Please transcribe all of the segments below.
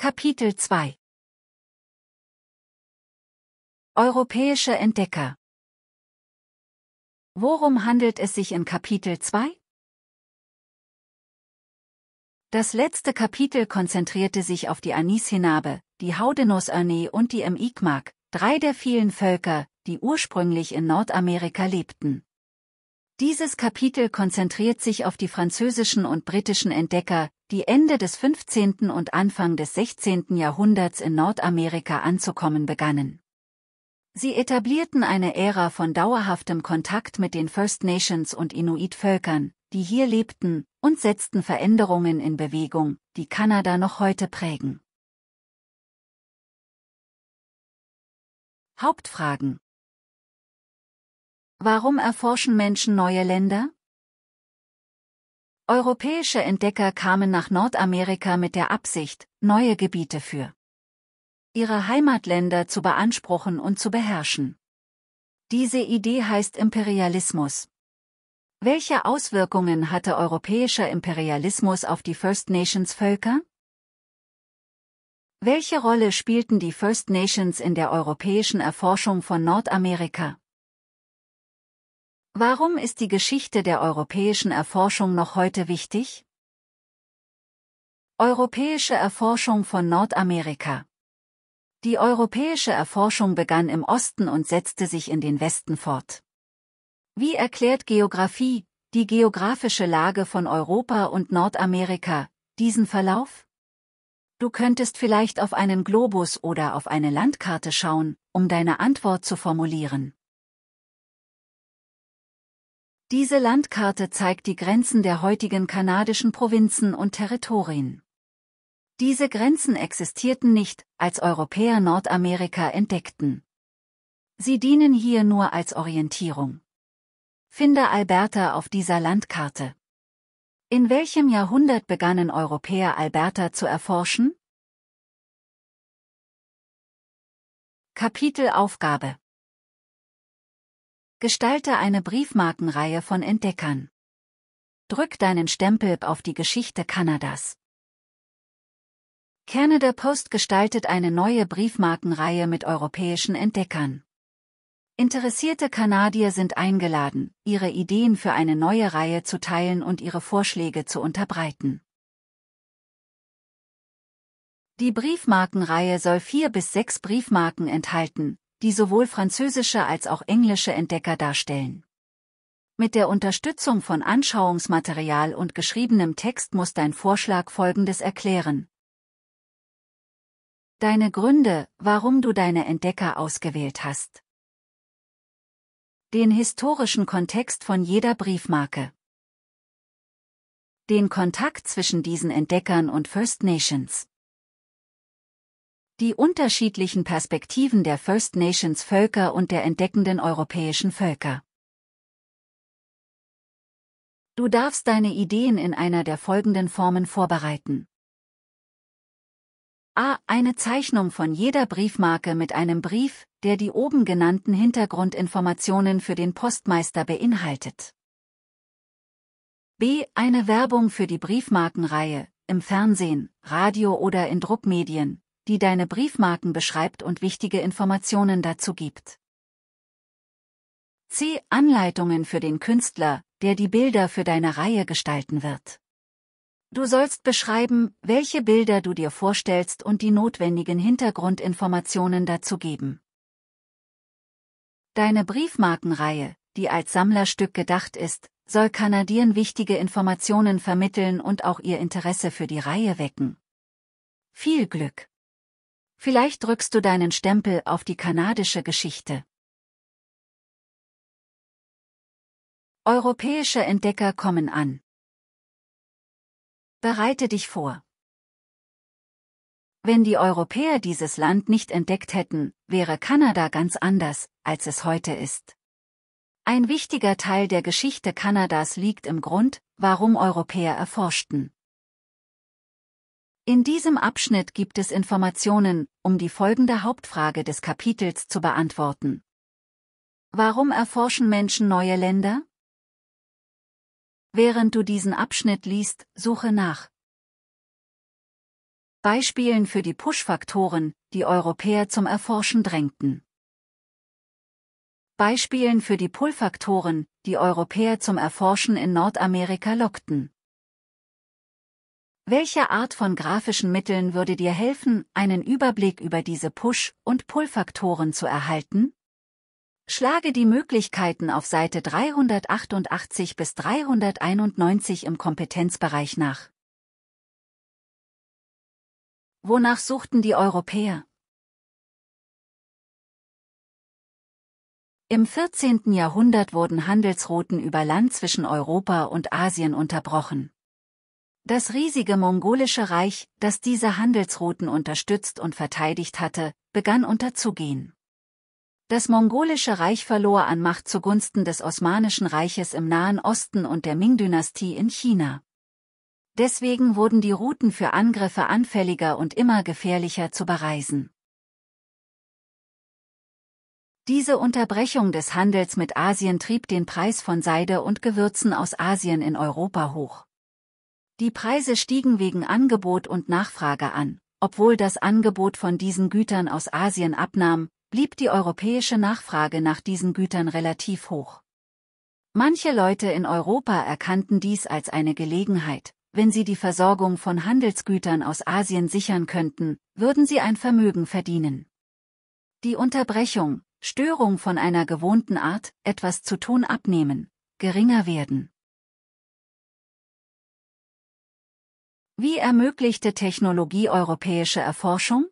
Kapitel 2 Europäische Entdecker Worum handelt es sich in Kapitel 2? Das letzte Kapitel konzentrierte sich auf die Anishinaabe, die Haudenos-Arnee und die Mi'kmaq, drei der vielen Völker, die ursprünglich in Nordamerika lebten. Dieses Kapitel konzentriert sich auf die französischen und britischen Entdecker, die Ende des 15. und Anfang des 16. Jahrhunderts in Nordamerika anzukommen begannen. Sie etablierten eine Ära von dauerhaftem Kontakt mit den First Nations und Inuit-Völkern, die hier lebten, und setzten Veränderungen in Bewegung, die Kanada noch heute prägen. Hauptfragen Warum erforschen Menschen neue Länder? Europäische Entdecker kamen nach Nordamerika mit der Absicht, neue Gebiete für ihre Heimatländer zu beanspruchen und zu beherrschen. Diese Idee heißt Imperialismus. Welche Auswirkungen hatte europäischer Imperialismus auf die First Nations Völker? Welche Rolle spielten die First Nations in der europäischen Erforschung von Nordamerika? Warum ist die Geschichte der europäischen Erforschung noch heute wichtig? Europäische Erforschung von Nordamerika Die europäische Erforschung begann im Osten und setzte sich in den Westen fort. Wie erklärt Geographie, die geografische Lage von Europa und Nordamerika, diesen Verlauf? Du könntest vielleicht auf einen Globus oder auf eine Landkarte schauen, um deine Antwort zu formulieren. Diese Landkarte zeigt die Grenzen der heutigen kanadischen Provinzen und Territorien. Diese Grenzen existierten nicht, als Europäer Nordamerika entdeckten. Sie dienen hier nur als Orientierung. Finde Alberta auf dieser Landkarte. In welchem Jahrhundert begannen Europäer Alberta zu erforschen? Kapitelaufgabe Gestalte eine Briefmarkenreihe von Entdeckern. Drück deinen Stempel auf die Geschichte Kanadas. Canada Post gestaltet eine neue Briefmarkenreihe mit europäischen Entdeckern. Interessierte Kanadier sind eingeladen, ihre Ideen für eine neue Reihe zu teilen und ihre Vorschläge zu unterbreiten. Die Briefmarkenreihe soll vier bis sechs Briefmarken enthalten, die sowohl französische als auch englische Entdecker darstellen. Mit der Unterstützung von Anschauungsmaterial und geschriebenem Text muss dein Vorschlag Folgendes erklären. Deine Gründe, warum du deine Entdecker ausgewählt hast. Den historischen Kontext von jeder Briefmarke. Den Kontakt zwischen diesen Entdeckern und First Nations die unterschiedlichen Perspektiven der First Nations Völker und der entdeckenden europäischen Völker. Du darfst deine Ideen in einer der folgenden Formen vorbereiten. A. Eine Zeichnung von jeder Briefmarke mit einem Brief, der die oben genannten Hintergrundinformationen für den Postmeister beinhaltet. B. Eine Werbung für die Briefmarkenreihe, im Fernsehen, Radio oder in Druckmedien, die deine Briefmarken beschreibt und wichtige Informationen dazu gibt. C. Anleitungen für den Künstler, der die Bilder für deine Reihe gestalten wird. Du sollst beschreiben, welche Bilder du dir vorstellst und die notwendigen Hintergrundinformationen dazu geben. Deine Briefmarkenreihe, die als Sammlerstück gedacht ist, soll Kanadiern wichtige Informationen vermitteln und auch ihr Interesse für die Reihe wecken. Viel Glück! Vielleicht drückst du deinen Stempel auf die kanadische Geschichte. Europäische Entdecker kommen an. Bereite dich vor. Wenn die Europäer dieses Land nicht entdeckt hätten, wäre Kanada ganz anders, als es heute ist. Ein wichtiger Teil der Geschichte Kanadas liegt im Grund, warum Europäer erforschten. In diesem Abschnitt gibt es Informationen, um die folgende Hauptfrage des Kapitels zu beantworten. Warum erforschen Menschen neue Länder? Während du diesen Abschnitt liest, suche nach Beispielen für die Push-Faktoren, die Europäer zum Erforschen drängten. Beispielen für die Pull-Faktoren, die Europäer zum Erforschen in Nordamerika lockten. Welche Art von grafischen Mitteln würde dir helfen, einen Überblick über diese Push- und Pull-Faktoren zu erhalten? Schlage die Möglichkeiten auf Seite 388 bis 391 im Kompetenzbereich nach. Wonach suchten die Europäer? Im 14. Jahrhundert wurden Handelsrouten über Land zwischen Europa und Asien unterbrochen. Das riesige mongolische Reich, das diese Handelsrouten unterstützt und verteidigt hatte, begann unterzugehen. Das mongolische Reich verlor an Macht zugunsten des Osmanischen Reiches im Nahen Osten und der Ming-Dynastie in China. Deswegen wurden die Routen für Angriffe anfälliger und immer gefährlicher zu bereisen. Diese Unterbrechung des Handels mit Asien trieb den Preis von Seide und Gewürzen aus Asien in Europa hoch. Die Preise stiegen wegen Angebot und Nachfrage an. Obwohl das Angebot von diesen Gütern aus Asien abnahm, blieb die europäische Nachfrage nach diesen Gütern relativ hoch. Manche Leute in Europa erkannten dies als eine Gelegenheit, wenn sie die Versorgung von Handelsgütern aus Asien sichern könnten, würden sie ein Vermögen verdienen. Die Unterbrechung, Störung von einer gewohnten Art, etwas zu tun abnehmen, geringer werden. Wie ermöglichte Technologie europäische Erforschung?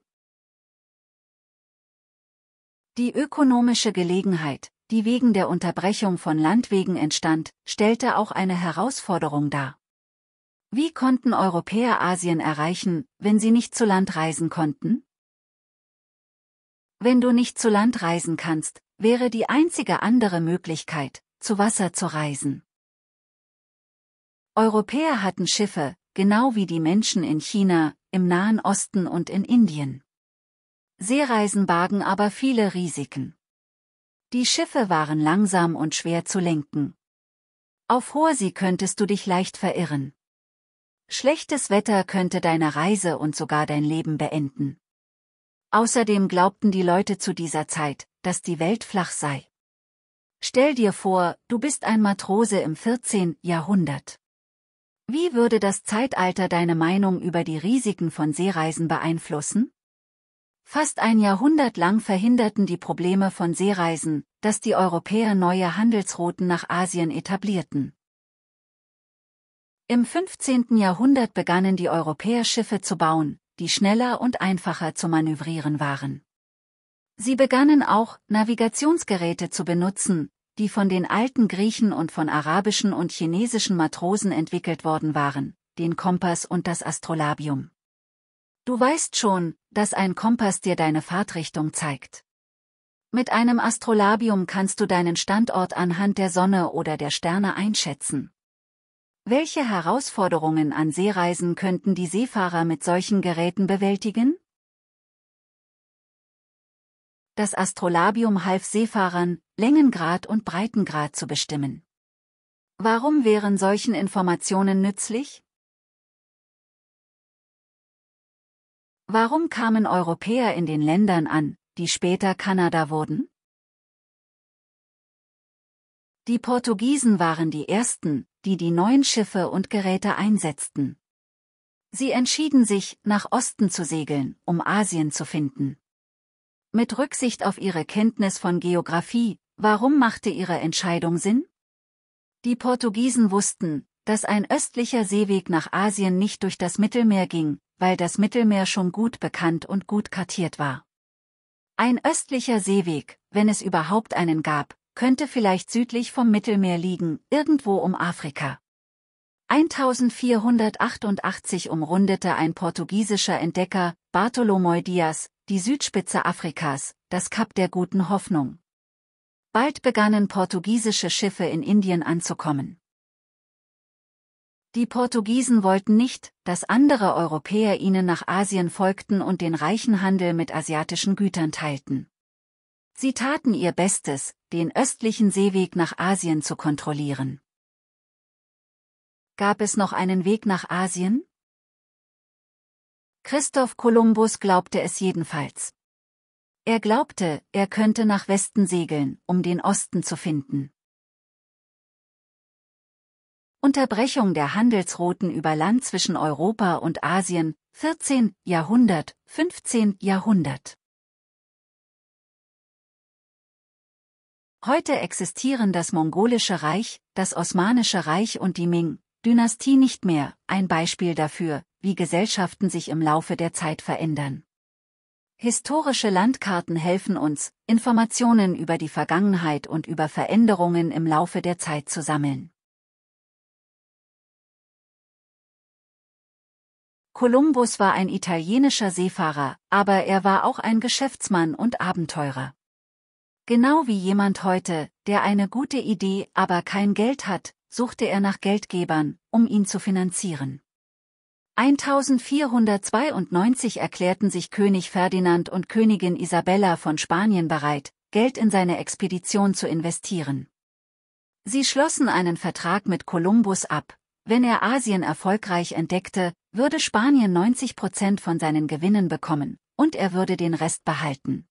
Die ökonomische Gelegenheit, die wegen der Unterbrechung von Landwegen entstand, stellte auch eine Herausforderung dar. Wie konnten Europäer Asien erreichen, wenn sie nicht zu Land reisen konnten? Wenn du nicht zu Land reisen kannst, wäre die einzige andere Möglichkeit, zu Wasser zu reisen. Europäer hatten Schiffe, genau wie die Menschen in China, im Nahen Osten und in Indien. Seereisen bargen aber viele Risiken. Die Schiffe waren langsam und schwer zu lenken. Auf hoher See könntest du dich leicht verirren. Schlechtes Wetter könnte deine Reise und sogar dein Leben beenden. Außerdem glaubten die Leute zu dieser Zeit, dass die Welt flach sei. Stell dir vor, du bist ein Matrose im 14. Jahrhundert. Wie würde das Zeitalter deine Meinung über die Risiken von Seereisen beeinflussen? Fast ein Jahrhundert lang verhinderten die Probleme von Seereisen, dass die Europäer neue Handelsrouten nach Asien etablierten. Im 15. Jahrhundert begannen die Europäer Schiffe zu bauen, die schneller und einfacher zu manövrieren waren. Sie begannen auch, Navigationsgeräte zu benutzen, die von den alten Griechen und von arabischen und chinesischen Matrosen entwickelt worden waren, den Kompass und das Astrolabium. Du weißt schon, dass ein Kompass dir deine Fahrtrichtung zeigt. Mit einem Astrolabium kannst du deinen Standort anhand der Sonne oder der Sterne einschätzen. Welche Herausforderungen an Seereisen könnten die Seefahrer mit solchen Geräten bewältigen? Das Astrolabium half Seefahrern, Längengrad und Breitengrad zu bestimmen. Warum wären solchen Informationen nützlich? Warum kamen Europäer in den Ländern an, die später Kanada wurden? Die Portugiesen waren die ersten, die die neuen Schiffe und Geräte einsetzten. Sie entschieden sich, nach Osten zu segeln, um Asien zu finden mit Rücksicht auf ihre Kenntnis von Geographie, warum machte ihre Entscheidung Sinn? Die Portugiesen wussten, dass ein östlicher Seeweg nach Asien nicht durch das Mittelmeer ging, weil das Mittelmeer schon gut bekannt und gut kartiert war. Ein östlicher Seeweg, wenn es überhaupt einen gab, könnte vielleicht südlich vom Mittelmeer liegen, irgendwo um Afrika. 1488 umrundete ein portugiesischer Entdecker, Bartolomeu Dias, die Südspitze Afrikas, das Kap der guten Hoffnung. Bald begannen portugiesische Schiffe in Indien anzukommen. Die Portugiesen wollten nicht, dass andere Europäer ihnen nach Asien folgten und den reichen Handel mit asiatischen Gütern teilten. Sie taten ihr Bestes, den östlichen Seeweg nach Asien zu kontrollieren. Gab es noch einen Weg nach Asien? Christoph Kolumbus glaubte es jedenfalls. Er glaubte, er könnte nach Westen segeln, um den Osten zu finden. Unterbrechung der Handelsrouten über Land zwischen Europa und Asien, 14. Jahrhundert, 15. Jahrhundert. Heute existieren das Mongolische Reich, das Osmanische Reich und die Ming-Dynastie nicht mehr, ein Beispiel dafür, wie Gesellschaften sich im Laufe der Zeit verändern. Historische Landkarten helfen uns, Informationen über die Vergangenheit und über Veränderungen im Laufe der Zeit zu sammeln. Kolumbus war ein italienischer Seefahrer, aber er war auch ein Geschäftsmann und Abenteurer. Genau wie jemand heute, der eine gute Idee, aber kein Geld hat, suchte er nach Geldgebern, um ihn zu finanzieren. 1492 erklärten sich König Ferdinand und Königin Isabella von Spanien bereit, Geld in seine Expedition zu investieren. Sie schlossen einen Vertrag mit Kolumbus ab. Wenn er Asien erfolgreich entdeckte, würde Spanien 90 Prozent von seinen Gewinnen bekommen, und er würde den Rest behalten.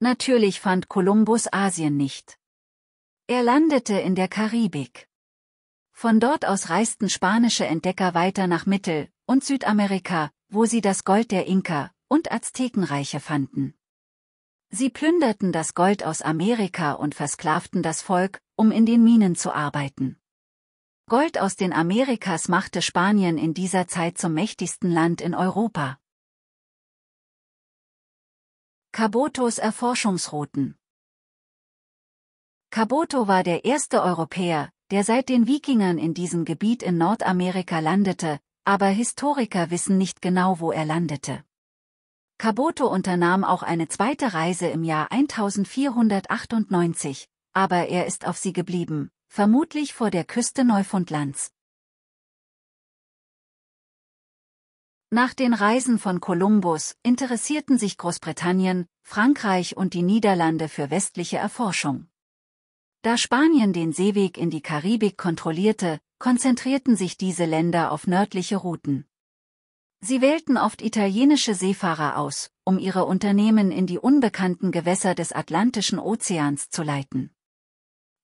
Natürlich fand Kolumbus Asien nicht. Er landete in der Karibik. Von dort aus reisten spanische Entdecker weiter nach Mittel- und Südamerika, wo sie das Gold der Inka und Aztekenreiche fanden. Sie plünderten das Gold aus Amerika und versklavten das Volk, um in den Minen zu arbeiten. Gold aus den Amerikas machte Spanien in dieser Zeit zum mächtigsten Land in Europa. Cabotos Erforschungsrouten Caboto war der erste Europäer, der seit den Wikingern in diesem Gebiet in Nordamerika landete, aber Historiker wissen nicht genau, wo er landete. Caboto unternahm auch eine zweite Reise im Jahr 1498, aber er ist auf sie geblieben, vermutlich vor der Küste Neufundlands. Nach den Reisen von Kolumbus interessierten sich Großbritannien, Frankreich und die Niederlande für westliche Erforschung. Da Spanien den Seeweg in die Karibik kontrollierte, konzentrierten sich diese Länder auf nördliche Routen. Sie wählten oft italienische Seefahrer aus, um ihre Unternehmen in die unbekannten Gewässer des Atlantischen Ozeans zu leiten.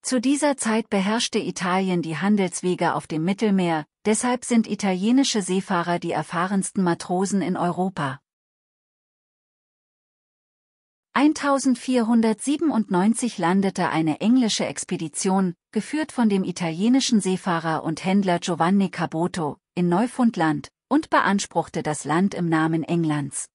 Zu dieser Zeit beherrschte Italien die Handelswege auf dem Mittelmeer, deshalb sind italienische Seefahrer die erfahrensten Matrosen in Europa. 1497 landete eine englische Expedition, geführt von dem italienischen Seefahrer und Händler Giovanni Caboto, in Neufundland, und beanspruchte das Land im Namen Englands.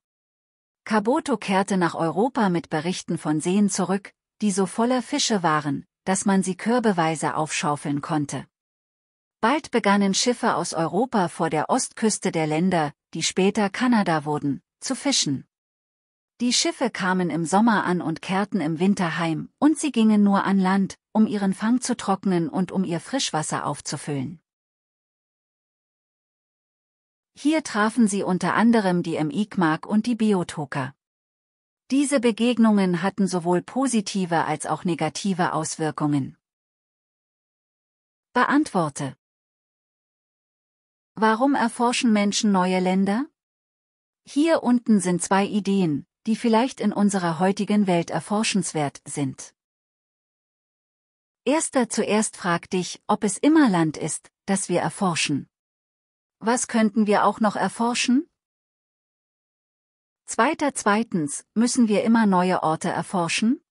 Caboto kehrte nach Europa mit Berichten von Seen zurück, die so voller Fische waren, dass man sie körbeweise aufschaufeln konnte. Bald begannen Schiffe aus Europa vor der Ostküste der Länder, die später Kanada wurden, zu fischen. Die Schiffe kamen im Sommer an und kehrten im Winter heim, und sie gingen nur an Land, um ihren Fang zu trocknen und um ihr Frischwasser aufzufüllen. Hier trafen sie unter anderem die M. Igmark und die Biotoker. Diese Begegnungen hatten sowohl positive als auch negative Auswirkungen. Beantworte Warum erforschen Menschen neue Länder? Hier unten sind zwei Ideen, die vielleicht in unserer heutigen Welt erforschenswert sind. Erster zuerst frag dich, ob es immer Land ist, das wir erforschen. Was könnten wir auch noch erforschen? Zweiter zweitens, müssen wir immer neue Orte erforschen?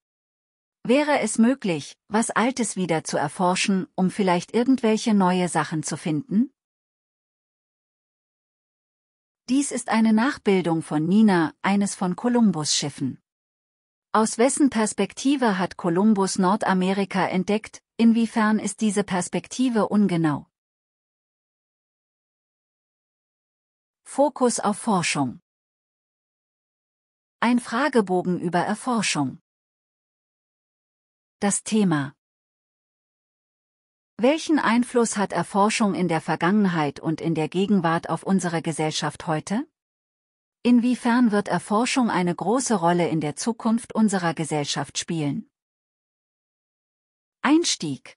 Wäre es möglich, was Altes wieder zu erforschen, um vielleicht irgendwelche neue Sachen zu finden? Dies ist eine Nachbildung von Nina, eines von Kolumbus Schiffen. Aus wessen Perspektive hat Kolumbus Nordamerika entdeckt, inwiefern ist diese Perspektive ungenau? Fokus auf Forschung Ein Fragebogen über Erforschung Das Thema welchen Einfluss hat Erforschung in der Vergangenheit und in der Gegenwart auf unsere Gesellschaft heute? Inwiefern wird Erforschung eine große Rolle in der Zukunft unserer Gesellschaft spielen? Einstieg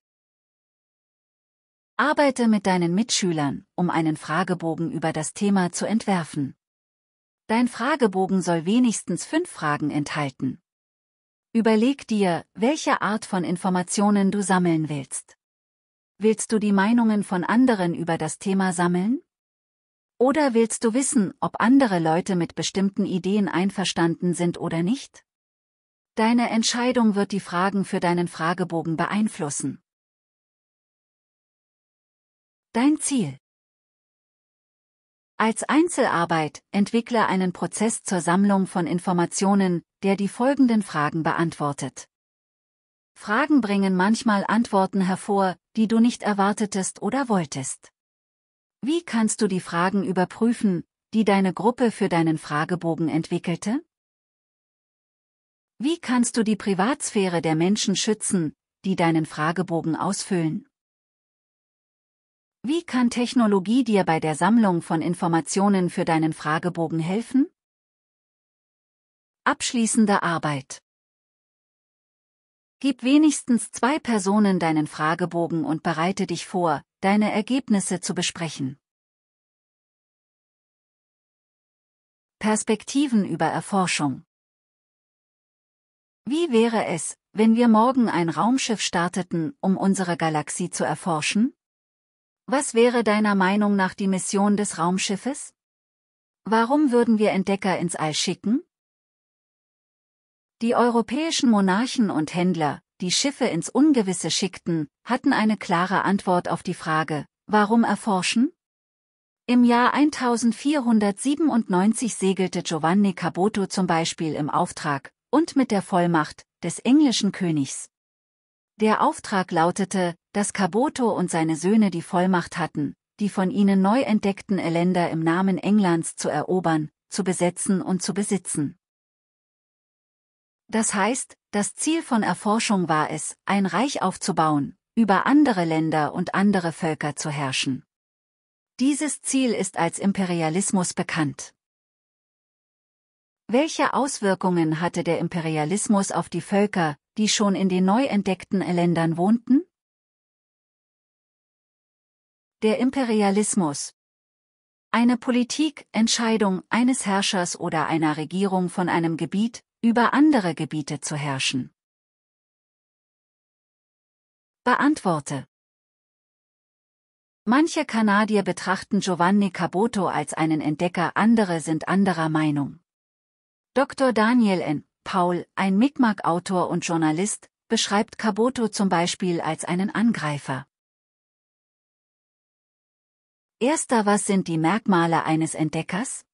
Arbeite mit deinen Mitschülern, um einen Fragebogen über das Thema zu entwerfen. Dein Fragebogen soll wenigstens fünf Fragen enthalten. Überleg dir, welche Art von Informationen du sammeln willst willst du die Meinungen von anderen über das Thema sammeln? Oder willst du wissen, ob andere Leute mit bestimmten Ideen einverstanden sind oder nicht? Deine Entscheidung wird die Fragen für deinen Fragebogen beeinflussen. Dein Ziel Als Einzelarbeit entwickle einen Prozess zur Sammlung von Informationen, der die folgenden Fragen beantwortet. Fragen bringen manchmal Antworten hervor, die du nicht erwartetest oder wolltest. Wie kannst du die Fragen überprüfen, die deine Gruppe für deinen Fragebogen entwickelte? Wie kannst du die Privatsphäre der Menschen schützen, die deinen Fragebogen ausfüllen? Wie kann Technologie dir bei der Sammlung von Informationen für deinen Fragebogen helfen? Abschließende Arbeit Gib wenigstens zwei Personen deinen Fragebogen und bereite dich vor, deine Ergebnisse zu besprechen. Perspektiven über Erforschung Wie wäre es, wenn wir morgen ein Raumschiff starteten, um unsere Galaxie zu erforschen? Was wäre deiner Meinung nach die Mission des Raumschiffes? Warum würden wir Entdecker ins All schicken? Die europäischen Monarchen und Händler, die Schiffe ins Ungewisse schickten, hatten eine klare Antwort auf die Frage, warum erforschen? Im Jahr 1497 segelte Giovanni Caboto zum Beispiel im Auftrag und mit der Vollmacht des englischen Königs. Der Auftrag lautete, dass Caboto und seine Söhne die Vollmacht hatten, die von ihnen neu entdeckten Länder im Namen Englands zu erobern, zu besetzen und zu besitzen. Das heißt, das Ziel von Erforschung war es, ein Reich aufzubauen, über andere Länder und andere Völker zu herrschen. Dieses Ziel ist als Imperialismus bekannt. Welche Auswirkungen hatte der Imperialismus auf die Völker, die schon in den neu entdeckten Ländern wohnten? Der Imperialismus Eine Politik, Entscheidung eines Herrschers oder einer Regierung von einem Gebiet, über andere Gebiete zu herrschen. Beantworte Manche Kanadier betrachten Giovanni Caboto als einen Entdecker, andere sind anderer Meinung. Dr. Daniel N. Paul, ein Mi'kmaq-Autor und Journalist, beschreibt Caboto zum Beispiel als einen Angreifer. Erster Was sind die Merkmale eines Entdeckers?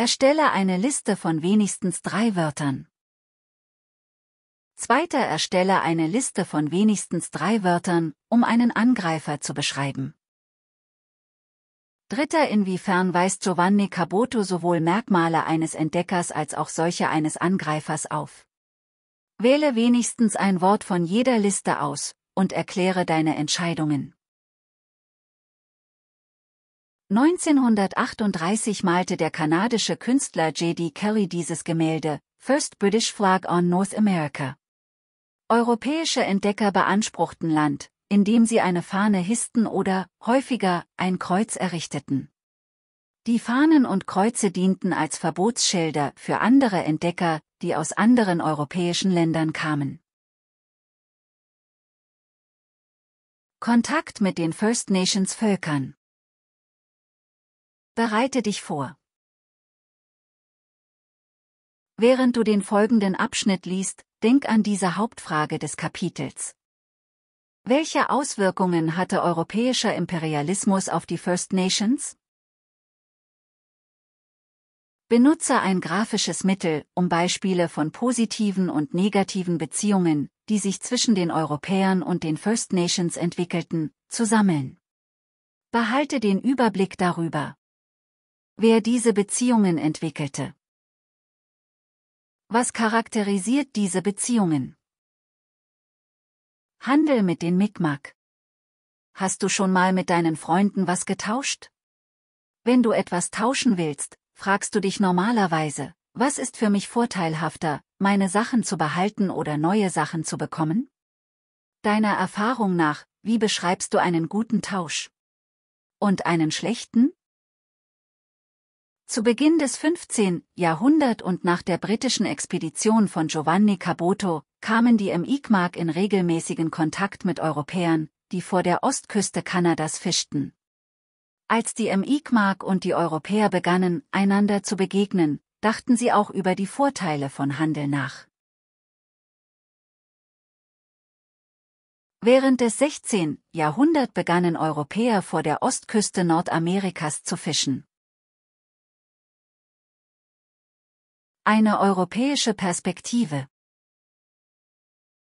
Erstelle eine Liste von wenigstens drei Wörtern. Zweiter erstelle eine Liste von wenigstens drei Wörtern, um einen Angreifer zu beschreiben. Dritter Inwiefern weist Giovanni Caboto sowohl Merkmale eines Entdeckers als auch solche eines Angreifers auf? Wähle wenigstens ein Wort von jeder Liste aus und erkläre deine Entscheidungen. 1938 malte der kanadische Künstler J.D. Kelly dieses Gemälde, First British Flag on North America. Europäische Entdecker beanspruchten Land, indem sie eine Fahne hissten oder, häufiger, ein Kreuz errichteten. Die Fahnen und Kreuze dienten als Verbotsschilder für andere Entdecker, die aus anderen europäischen Ländern kamen. Kontakt mit den First Nations Völkern Bereite dich vor. Während du den folgenden Abschnitt liest, denk an diese Hauptfrage des Kapitels. Welche Auswirkungen hatte europäischer Imperialismus auf die First Nations? Benutze ein grafisches Mittel, um Beispiele von positiven und negativen Beziehungen, die sich zwischen den Europäern und den First Nations entwickelten, zu sammeln. Behalte den Überblick darüber wer diese Beziehungen entwickelte. Was charakterisiert diese Beziehungen? Handel mit den Mi'kmaq. Hast du schon mal mit deinen Freunden was getauscht? Wenn du etwas tauschen willst, fragst du dich normalerweise, was ist für mich vorteilhafter, meine Sachen zu behalten oder neue Sachen zu bekommen? Deiner Erfahrung nach, wie beschreibst du einen guten Tausch? Und einen schlechten? Zu Beginn des 15. Jahrhundert und nach der britischen Expedition von Giovanni Caboto kamen die Igmark in regelmäßigen Kontakt mit Europäern, die vor der Ostküste Kanadas fischten. Als die Igmark und die Europäer begannen, einander zu begegnen, dachten sie auch über die Vorteile von Handel nach. Während des 16. Jahrhunderts begannen Europäer vor der Ostküste Nordamerikas zu fischen. Eine europäische Perspektive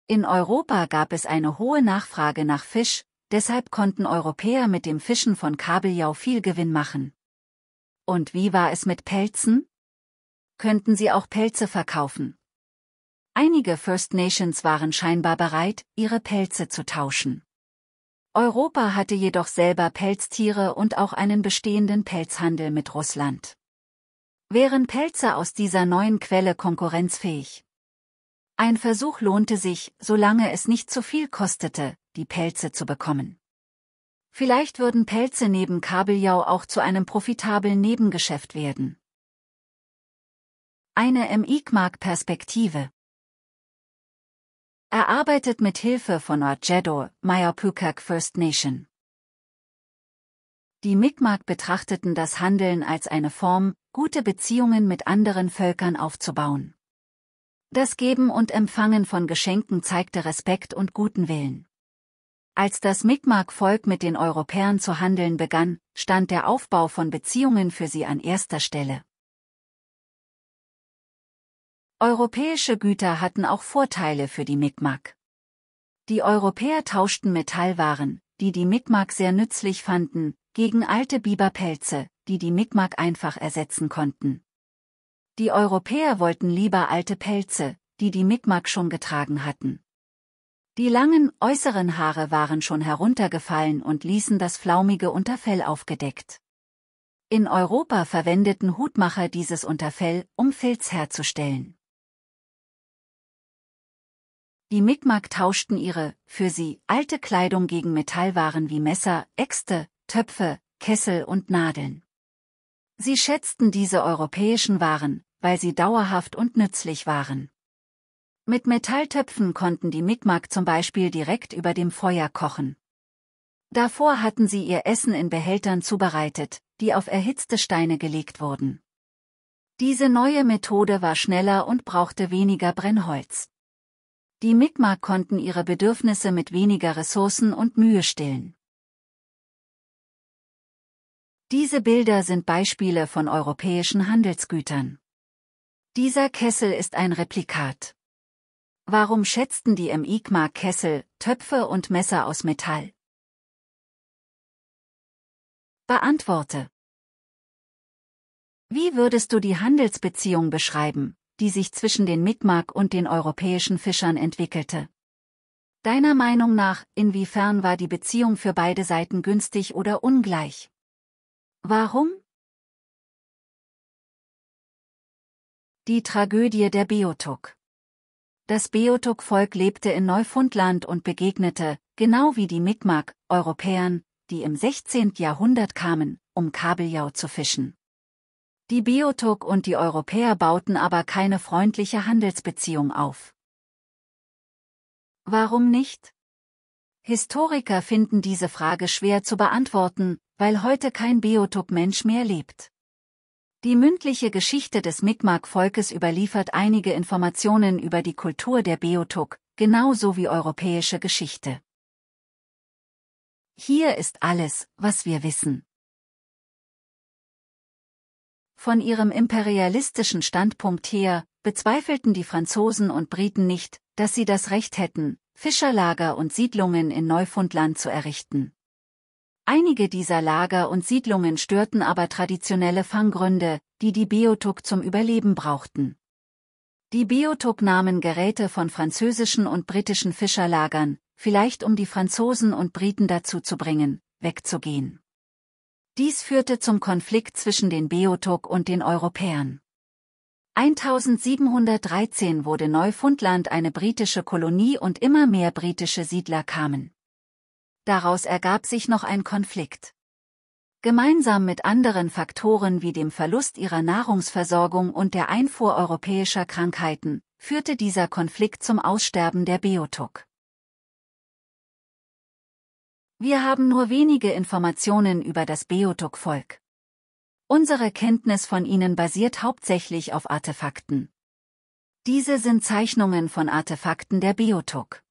In Europa gab es eine hohe Nachfrage nach Fisch, deshalb konnten Europäer mit dem Fischen von Kabeljau viel Gewinn machen. Und wie war es mit Pelzen? Könnten sie auch Pelze verkaufen? Einige First Nations waren scheinbar bereit, ihre Pelze zu tauschen. Europa hatte jedoch selber Pelztiere und auch einen bestehenden Pelzhandel mit Russland wären Pelze aus dieser neuen Quelle konkurrenzfähig. Ein Versuch lohnte sich, solange es nicht zu viel kostete, die Pelze zu bekommen. Vielleicht würden Pelze neben Kabeljau auch zu einem profitablen Nebengeschäft werden. Eine MIGMAG-Perspektive Erarbeitet mit Hilfe von Orjedo, Meyer Pukak First Nation die Mi'kmaq betrachteten das Handeln als eine Form, gute Beziehungen mit anderen Völkern aufzubauen. Das Geben und Empfangen von Geschenken zeigte Respekt und guten Willen. Als das Mi'kmaq-Volk mit den Europäern zu handeln begann, stand der Aufbau von Beziehungen für sie an erster Stelle. Europäische Güter hatten auch Vorteile für die Mi'kmaq. Die Europäer tauschten Metallwaren, die die Mi'kmaq sehr nützlich fanden, gegen alte Biberpelze, die die Mi'kmaq einfach ersetzen konnten. Die Europäer wollten lieber alte Pelze, die die Mi'kmaq schon getragen hatten. Die langen, äußeren Haare waren schon heruntergefallen und ließen das flaumige Unterfell aufgedeckt. In Europa verwendeten Hutmacher dieses Unterfell, um Filz herzustellen. Die Mi'kmaq tauschten ihre, für sie, alte Kleidung gegen Metallwaren wie Messer, Äxte, Töpfe, Kessel und Nadeln. Sie schätzten diese europäischen Waren, weil sie dauerhaft und nützlich waren. Mit Metalltöpfen konnten die Mi'kmaq zum Beispiel direkt über dem Feuer kochen. Davor hatten sie ihr Essen in Behältern zubereitet, die auf erhitzte Steine gelegt wurden. Diese neue Methode war schneller und brauchte weniger Brennholz. Die Mi'kmaq konnten ihre Bedürfnisse mit weniger Ressourcen und Mühe stillen. Diese Bilder sind Beispiele von europäischen Handelsgütern. Dieser Kessel ist ein Replikat. Warum schätzten die im IGMA Kessel, Töpfe und Messer aus Metall? Beantworte. Wie würdest du die Handelsbeziehung beschreiben, die sich zwischen den Mi'kmaq und den europäischen Fischern entwickelte? Deiner Meinung nach, inwiefern war die Beziehung für beide Seiten günstig oder ungleich? Warum? Die Tragödie der Beotuk Das Beotuk-Volk lebte in Neufundland und begegnete, genau wie die Mi'kmaq, Europäern, die im 16. Jahrhundert kamen, um Kabeljau zu fischen. Die Beotuk und die Europäer bauten aber keine freundliche Handelsbeziehung auf. Warum nicht? Historiker finden diese Frage schwer zu beantworten, weil heute kein Biotop-Mensch mehr lebt. Die mündliche Geschichte des Mi'kmaq-Volkes überliefert einige Informationen über die Kultur der Beotuk, genauso wie europäische Geschichte. Hier ist alles, was wir wissen. Von ihrem imperialistischen Standpunkt her, bezweifelten die Franzosen und Briten nicht, dass sie das Recht hätten, Fischerlager und Siedlungen in Neufundland zu errichten. Einige dieser Lager und Siedlungen störten aber traditionelle Fanggründe, die die Beotuk zum Überleben brauchten. Die Beotuk nahmen Geräte von französischen und britischen Fischerlagern, vielleicht um die Franzosen und Briten dazu zu bringen, wegzugehen. Dies führte zum Konflikt zwischen den Beotuk und den Europäern. 1713 wurde Neufundland eine britische Kolonie und immer mehr britische Siedler kamen. Daraus ergab sich noch ein Konflikt. Gemeinsam mit anderen Faktoren wie dem Verlust ihrer Nahrungsversorgung und der Einfuhr europäischer Krankheiten, führte dieser Konflikt zum Aussterben der Beotuk. Wir haben nur wenige Informationen über das Beotuk-Volk. Unsere Kenntnis von ihnen basiert hauptsächlich auf Artefakten. Diese sind Zeichnungen von Artefakten der Beotuk.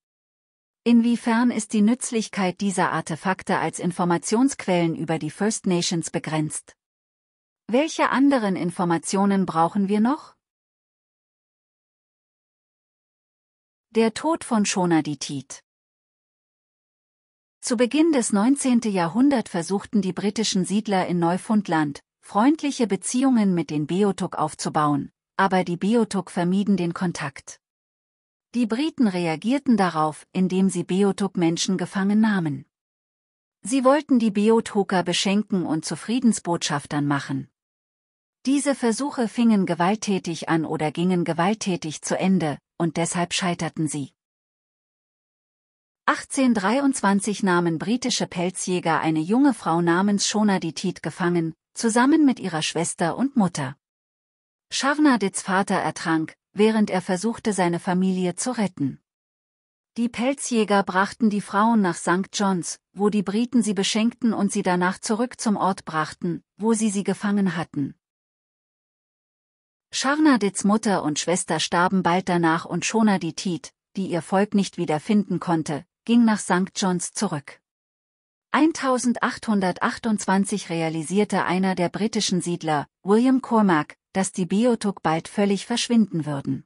Inwiefern ist die Nützlichkeit dieser Artefakte als Informationsquellen über die First Nations begrenzt? Welche anderen Informationen brauchen wir noch? Der Tod von Shonaditit Zu Beginn des 19. Jahrhunderts versuchten die britischen Siedler in Neufundland, freundliche Beziehungen mit den Beotuk aufzubauen, aber die Beotuk vermieden den Kontakt. Die Briten reagierten darauf, indem sie beotok menschen gefangen nahmen. Sie wollten die Beotoker beschenken und zu Friedensbotschaftern machen. Diese Versuche fingen gewalttätig an oder gingen gewalttätig zu Ende, und deshalb scheiterten sie. 1823 nahmen britische Pelzjäger eine junge Frau namens Shona Ditit gefangen, zusammen mit ihrer Schwester und Mutter. Shavnadits Vater ertrank, während er versuchte seine Familie zu retten. Die Pelzjäger brachten die Frauen nach St. John's, wo die Briten sie beschenkten und sie danach zurück zum Ort brachten, wo sie sie gefangen hatten. Scharnadits Mutter und Schwester starben bald danach und Schonadi Tiet, die ihr Volk nicht wiederfinden konnte, ging nach St. John's zurück. 1828 realisierte einer der britischen Siedler, William Cormac, dass die Biotuk bald völlig verschwinden würden.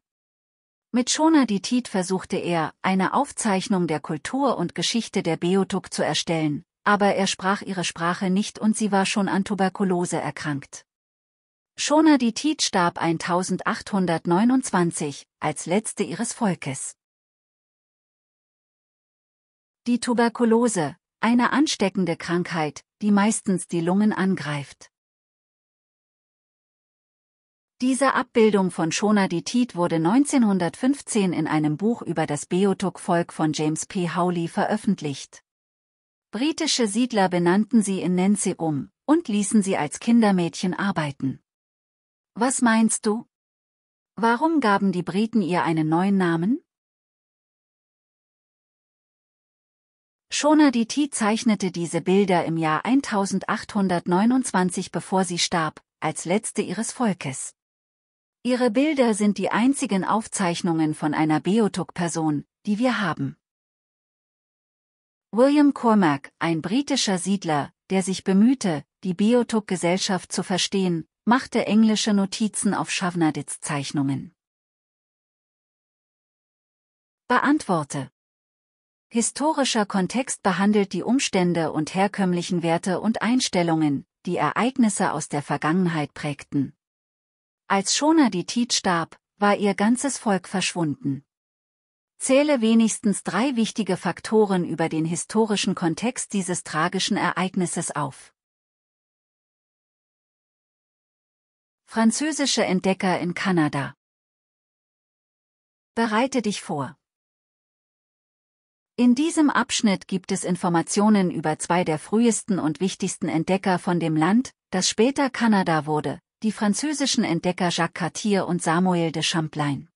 Mit Shona Ditit versuchte er, eine Aufzeichnung der Kultur und Geschichte der Biotuk zu erstellen, aber er sprach ihre Sprache nicht und sie war schon an Tuberkulose erkrankt. Shona Ditit starb 1829, als letzte ihres Volkes. Die Tuberkulose, eine ansteckende Krankheit, die meistens die Lungen angreift. Diese Abbildung von Schonaditid wurde 1915 in einem Buch über das Beotuk-Volk von James P. Howley veröffentlicht. Britische Siedler benannten sie in Nancy um und ließen sie als Kindermädchen arbeiten. Was meinst du? Warum gaben die Briten ihr einen neuen Namen? Shonaditi zeichnete diese Bilder im Jahr 1829 bevor sie starb, als letzte ihres Volkes. Ihre Bilder sind die einzigen Aufzeichnungen von einer Beotuk-Person, die wir haben. William Cormack, ein britischer Siedler, der sich bemühte, die Beotuk-Gesellschaft zu verstehen, machte englische Notizen auf Schavnaditz Zeichnungen. Beantworte Historischer Kontext behandelt die Umstände und herkömmlichen Werte und Einstellungen, die Ereignisse aus der Vergangenheit prägten. Als Shona die Tiet starb, war ihr ganzes Volk verschwunden. Zähle wenigstens drei wichtige Faktoren über den historischen Kontext dieses tragischen Ereignisses auf. Französische Entdecker in Kanada Bereite dich vor. In diesem Abschnitt gibt es Informationen über zwei der frühesten und wichtigsten Entdecker von dem Land, das später Kanada wurde, die französischen Entdecker Jacques Cartier und Samuel de Champlain.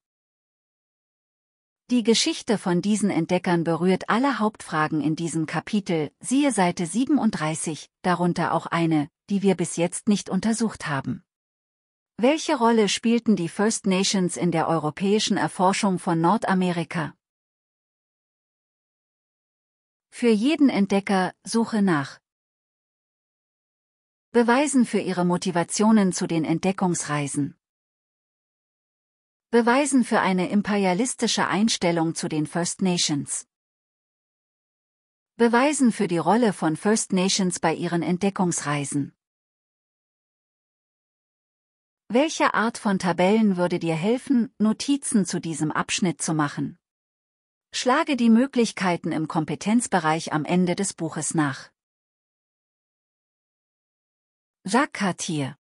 Die Geschichte von diesen Entdeckern berührt alle Hauptfragen in diesem Kapitel, siehe Seite 37, darunter auch eine, die wir bis jetzt nicht untersucht haben. Welche Rolle spielten die First Nations in der europäischen Erforschung von Nordamerika? Für jeden Entdecker, Suche nach, Beweisen für ihre Motivationen zu den Entdeckungsreisen. Beweisen für eine imperialistische Einstellung zu den First Nations. Beweisen für die Rolle von First Nations bei ihren Entdeckungsreisen. Welche Art von Tabellen würde dir helfen, Notizen zu diesem Abschnitt zu machen? Schlage die Möglichkeiten im Kompetenzbereich am Ende des Buches nach. Jacques Cartier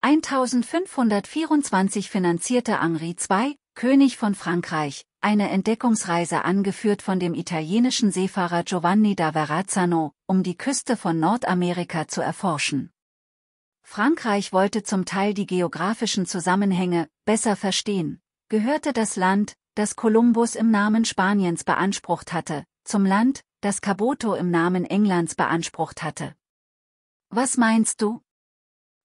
1524 finanzierte Henri II, König von Frankreich, eine Entdeckungsreise angeführt von dem italienischen Seefahrer Giovanni da Verrazzano, um die Küste von Nordamerika zu erforschen. Frankreich wollte zum Teil die geografischen Zusammenhänge besser verstehen, gehörte das Land, das Kolumbus im Namen Spaniens beansprucht hatte, zum Land, das Caboto im Namen Englands beansprucht hatte. Was meinst du?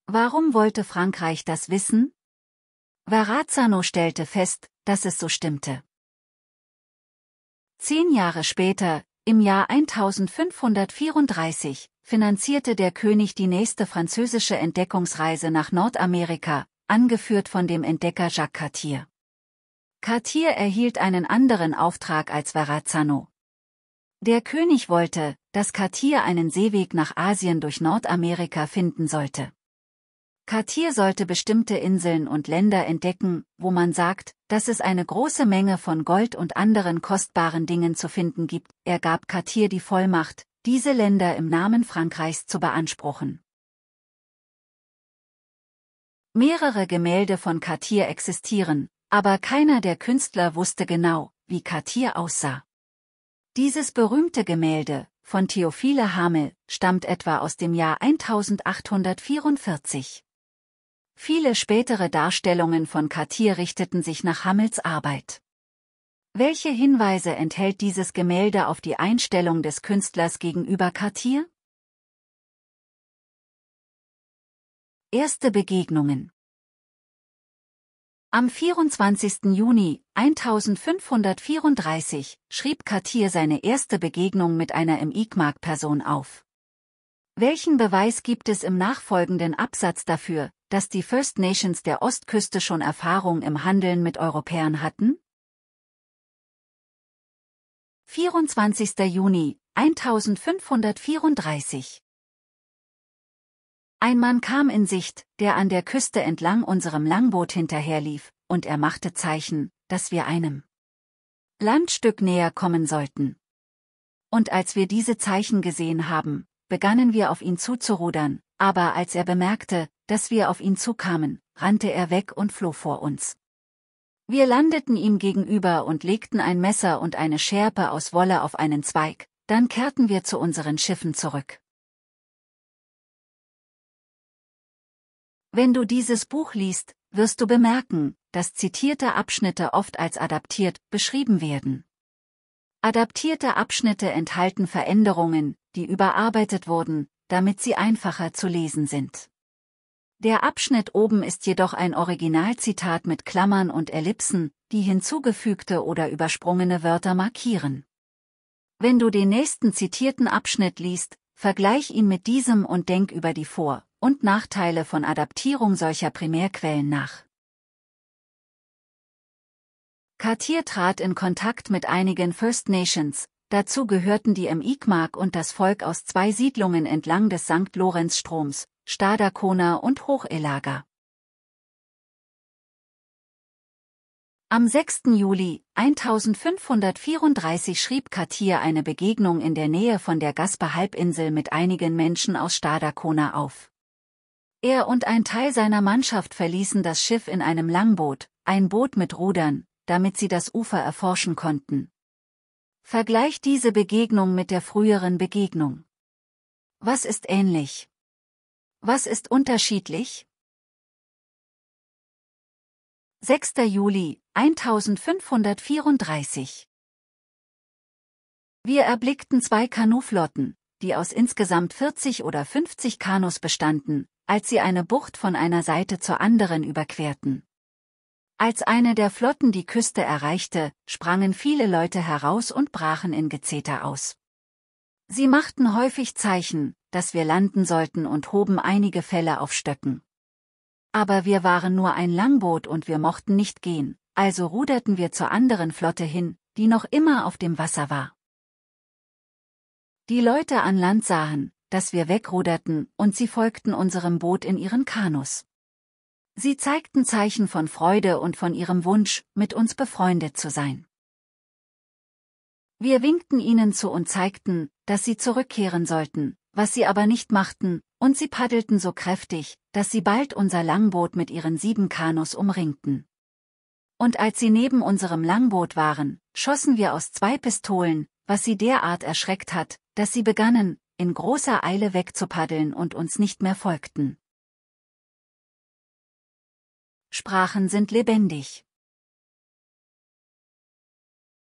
Warum wollte Frankreich das wissen? Verrazzano stellte fest, dass es so stimmte. Zehn Jahre später, im Jahr 1534, finanzierte der König die nächste französische Entdeckungsreise nach Nordamerika, angeführt von dem Entdecker Jacques Cartier. Cartier erhielt einen anderen Auftrag als Verrazzano. Der König wollte, dass Cartier einen Seeweg nach Asien durch Nordamerika finden sollte. Cartier sollte bestimmte Inseln und Länder entdecken, wo man sagt, dass es eine große Menge von Gold und anderen kostbaren Dingen zu finden gibt. Er gab Cartier die Vollmacht, diese Länder im Namen Frankreichs zu beanspruchen. Mehrere Gemälde von Cartier existieren, aber keiner der Künstler wusste genau, wie Cartier aussah. Dieses berühmte Gemälde, von Theophile Hamel, stammt etwa aus dem Jahr 1844. Viele spätere Darstellungen von Cartier richteten sich nach Hamels Arbeit. Welche Hinweise enthält dieses Gemälde auf die Einstellung des Künstlers gegenüber Cartier? Erste Begegnungen am 24. Juni 1534 schrieb Cartier seine erste Begegnung mit einer im Igmark person auf. Welchen Beweis gibt es im nachfolgenden Absatz dafür, dass die First Nations der Ostküste schon Erfahrung im Handeln mit Europäern hatten? 24. Juni 1534 ein Mann kam in Sicht, der an der Küste entlang unserem Langboot hinterherlief, und er machte Zeichen, dass wir einem Landstück näher kommen sollten. Und als wir diese Zeichen gesehen haben, begannen wir auf ihn zuzurudern, aber als er bemerkte, dass wir auf ihn zukamen, rannte er weg und floh vor uns. Wir landeten ihm gegenüber und legten ein Messer und eine Schärpe aus Wolle auf einen Zweig, dann kehrten wir zu unseren Schiffen zurück. Wenn du dieses Buch liest, wirst du bemerken, dass zitierte Abschnitte oft als adaptiert beschrieben werden. Adaptierte Abschnitte enthalten Veränderungen, die überarbeitet wurden, damit sie einfacher zu lesen sind. Der Abschnitt oben ist jedoch ein Originalzitat mit Klammern und Ellipsen, die hinzugefügte oder übersprungene Wörter markieren. Wenn du den nächsten zitierten Abschnitt liest, vergleich ihn mit diesem und denk über die Vor- und Nachteile von Adaptierung solcher Primärquellen nach. Cartier trat in Kontakt mit einigen First Nations, dazu gehörten die im Igmark und das Volk aus zwei Siedlungen entlang des St. Lorenz-Stroms, Stadakona und Hochelaga. Am 6. Juli 1534 schrieb Cartier eine Begegnung in der Nähe von der Gasper-Halbinsel mit einigen Menschen aus Stadakona auf. Er und ein Teil seiner Mannschaft verließen das Schiff in einem Langboot, ein Boot mit Rudern, damit sie das Ufer erforschen konnten. Vergleicht diese Begegnung mit der früheren Begegnung. Was ist ähnlich? Was ist unterschiedlich? 6. Juli 1534 Wir erblickten zwei Kanuflotten, die aus insgesamt 40 oder 50 Kanus bestanden, als sie eine Bucht von einer Seite zur anderen überquerten. Als eine der Flotten die Küste erreichte, sprangen viele Leute heraus und brachen in Gezeter aus. Sie machten häufig Zeichen, dass wir landen sollten und hoben einige Fälle auf Stöcken. Aber wir waren nur ein Langboot und wir mochten nicht gehen, also ruderten wir zur anderen Flotte hin, die noch immer auf dem Wasser war. Die Leute an Land sahen, dass wir wegruderten, und sie folgten unserem Boot in ihren Kanus. Sie zeigten Zeichen von Freude und von ihrem Wunsch, mit uns befreundet zu sein. Wir winkten ihnen zu und zeigten, dass sie zurückkehren sollten, was sie aber nicht machten, und sie paddelten so kräftig, dass sie bald unser Langboot mit ihren sieben Kanus umringten. Und als sie neben unserem Langboot waren, schossen wir aus zwei Pistolen, was sie derart erschreckt hat, dass sie begannen, in großer Eile wegzupaddeln und uns nicht mehr folgten. Sprachen sind lebendig.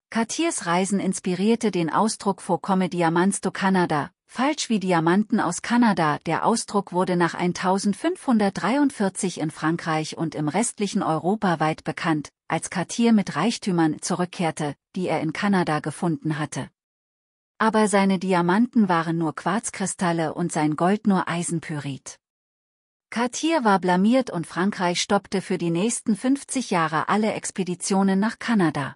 Cartiers Reisen inspirierte den Ausdruck vor Diamants do Canada, Falsch wie Diamanten aus Kanada, der Ausdruck wurde nach 1543 in Frankreich und im restlichen Europa weit bekannt, als Cartier mit Reichtümern zurückkehrte, die er in Kanada gefunden hatte. Aber seine Diamanten waren nur Quarzkristalle und sein Gold nur Eisenpyrit. Cartier war blamiert und Frankreich stoppte für die nächsten 50 Jahre alle Expeditionen nach Kanada.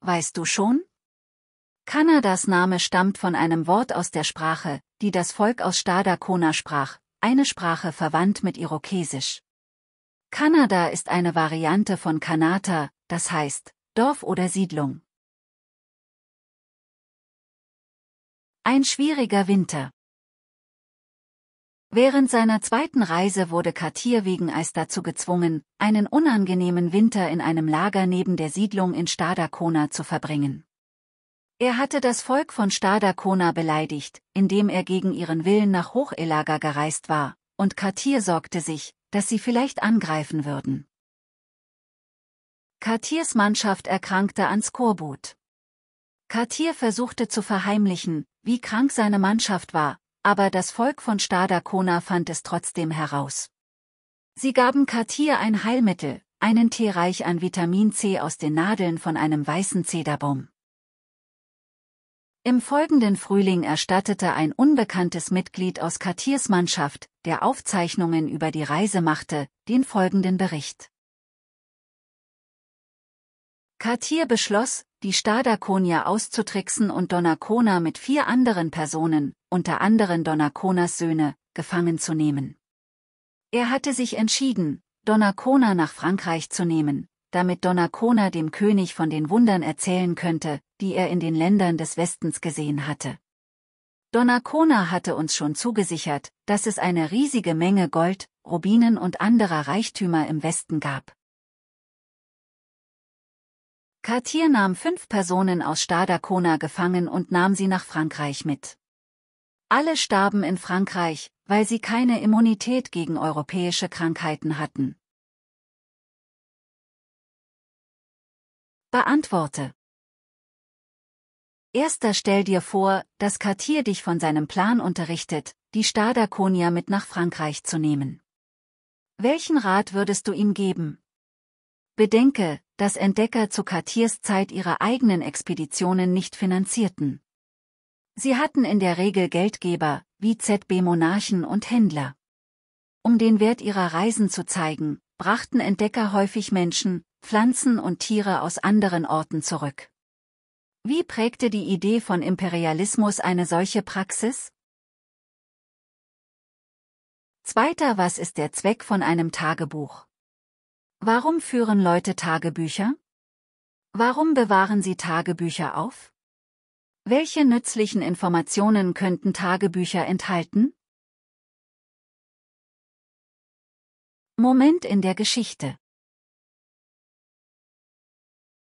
Weißt du schon? Kanadas Name stammt von einem Wort aus der Sprache, die das Volk aus Stadakona sprach, eine Sprache verwandt mit Irokesisch. Kanada ist eine Variante von Kanata, das heißt Dorf oder Siedlung. Ein schwieriger Winter Während seiner zweiten Reise wurde Katir wegen Eis dazu gezwungen, einen unangenehmen Winter in einem Lager neben der Siedlung in Stadakona zu verbringen. Er hatte das Volk von Stadakona beleidigt, indem er gegen ihren Willen nach Hochelaga gereist war, und Katir sorgte sich, dass sie vielleicht angreifen würden. Katirs Mannschaft erkrankte ans Skorbut. Katir versuchte zu verheimlichen, wie krank seine Mannschaft war, aber das Volk von Stadakona fand es trotzdem heraus. Sie gaben Katir ein Heilmittel, einen Tee reich an Vitamin C aus den Nadeln von einem weißen Zederbaum. Im folgenden Frühling erstattete ein unbekanntes Mitglied aus Cartiers Mannschaft, der Aufzeichnungen über die Reise machte, den folgenden Bericht. Cartier beschloss, die Stadakonier auszutricksen und Donnacona mit vier anderen Personen, unter anderem Donnaconas Söhne, gefangen zu nehmen. Er hatte sich entschieden, Donnacona nach Frankreich zu nehmen, damit Donnacona dem König von den Wundern erzählen könnte, die er in den Ländern des Westens gesehen hatte. Donnacona hatte uns schon zugesichert, dass es eine riesige Menge Gold, Rubinen und anderer Reichtümer im Westen gab. Cartier nahm fünf Personen aus Stadacona gefangen und nahm sie nach Frankreich mit. Alle starben in Frankreich, weil sie keine Immunität gegen europäische Krankheiten hatten. Beantworte Erster stell dir vor, dass Cartier dich von seinem Plan unterrichtet, die Stardakonia mit nach Frankreich zu nehmen. Welchen Rat würdest du ihm geben? Bedenke, dass Entdecker zu Cartiers Zeit ihre eigenen Expeditionen nicht finanzierten. Sie hatten in der Regel Geldgeber, wie ZB-Monarchen und Händler. Um den Wert ihrer Reisen zu zeigen, brachten Entdecker häufig Menschen, Pflanzen und Tiere aus anderen Orten zurück. Wie prägte die Idee von Imperialismus eine solche Praxis? Zweiter Was ist der Zweck von einem Tagebuch? Warum führen Leute Tagebücher? Warum bewahren sie Tagebücher auf? Welche nützlichen Informationen könnten Tagebücher enthalten? Moment in der Geschichte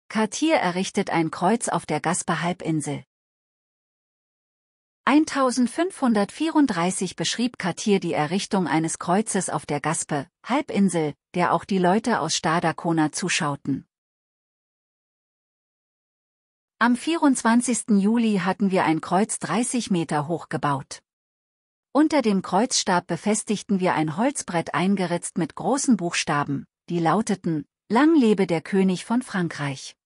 Cartier errichtet ein Kreuz auf der Gasper-Halbinsel. 1534 beschrieb Cartier die Errichtung eines Kreuzes auf der Gaspe, Halbinsel, der auch die Leute aus Stadacona zuschauten. Am 24. Juli hatten wir ein Kreuz 30 Meter hoch gebaut. Unter dem Kreuzstab befestigten wir ein Holzbrett eingeritzt mit großen Buchstaben, die lauteten, Lang lebe der König von Frankreich.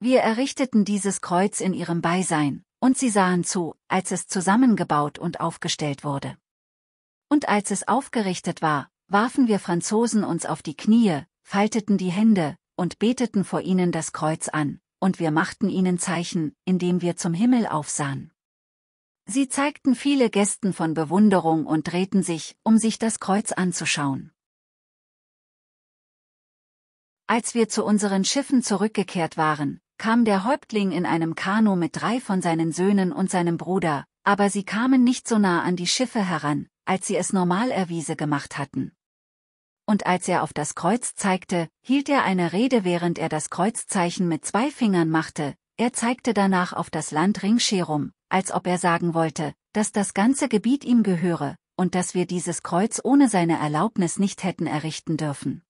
Wir errichteten dieses Kreuz in ihrem Beisein, und sie sahen zu, als es zusammengebaut und aufgestellt wurde. Und als es aufgerichtet war, warfen wir Franzosen uns auf die Knie, falteten die Hände, und beteten vor ihnen das Kreuz an, und wir machten ihnen Zeichen, indem wir zum Himmel aufsahen. Sie zeigten viele Gästen von Bewunderung und drehten sich, um sich das Kreuz anzuschauen. Als wir zu unseren Schiffen zurückgekehrt waren, kam der Häuptling in einem Kanu mit drei von seinen Söhnen und seinem Bruder, aber sie kamen nicht so nah an die Schiffe heran, als sie es normalerwiese gemacht hatten. Und als er auf das Kreuz zeigte, hielt er eine Rede während er das Kreuzzeichen mit zwei Fingern machte, er zeigte danach auf das Land Ringscherum, als ob er sagen wollte, dass das ganze Gebiet ihm gehöre, und dass wir dieses Kreuz ohne seine Erlaubnis nicht hätten errichten dürfen.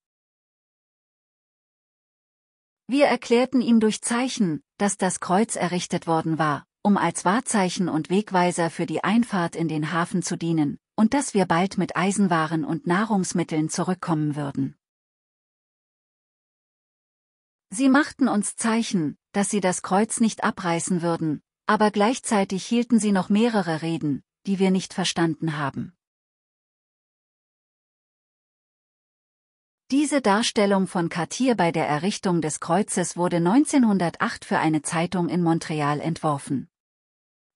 Wir erklärten ihm durch Zeichen, dass das Kreuz errichtet worden war, um als Wahrzeichen und Wegweiser für die Einfahrt in den Hafen zu dienen, und dass wir bald mit Eisenwaren und Nahrungsmitteln zurückkommen würden. Sie machten uns Zeichen, dass sie das Kreuz nicht abreißen würden, aber gleichzeitig hielten sie noch mehrere Reden, die wir nicht verstanden haben. Diese Darstellung von Cartier bei der Errichtung des Kreuzes wurde 1908 für eine Zeitung in Montreal entworfen.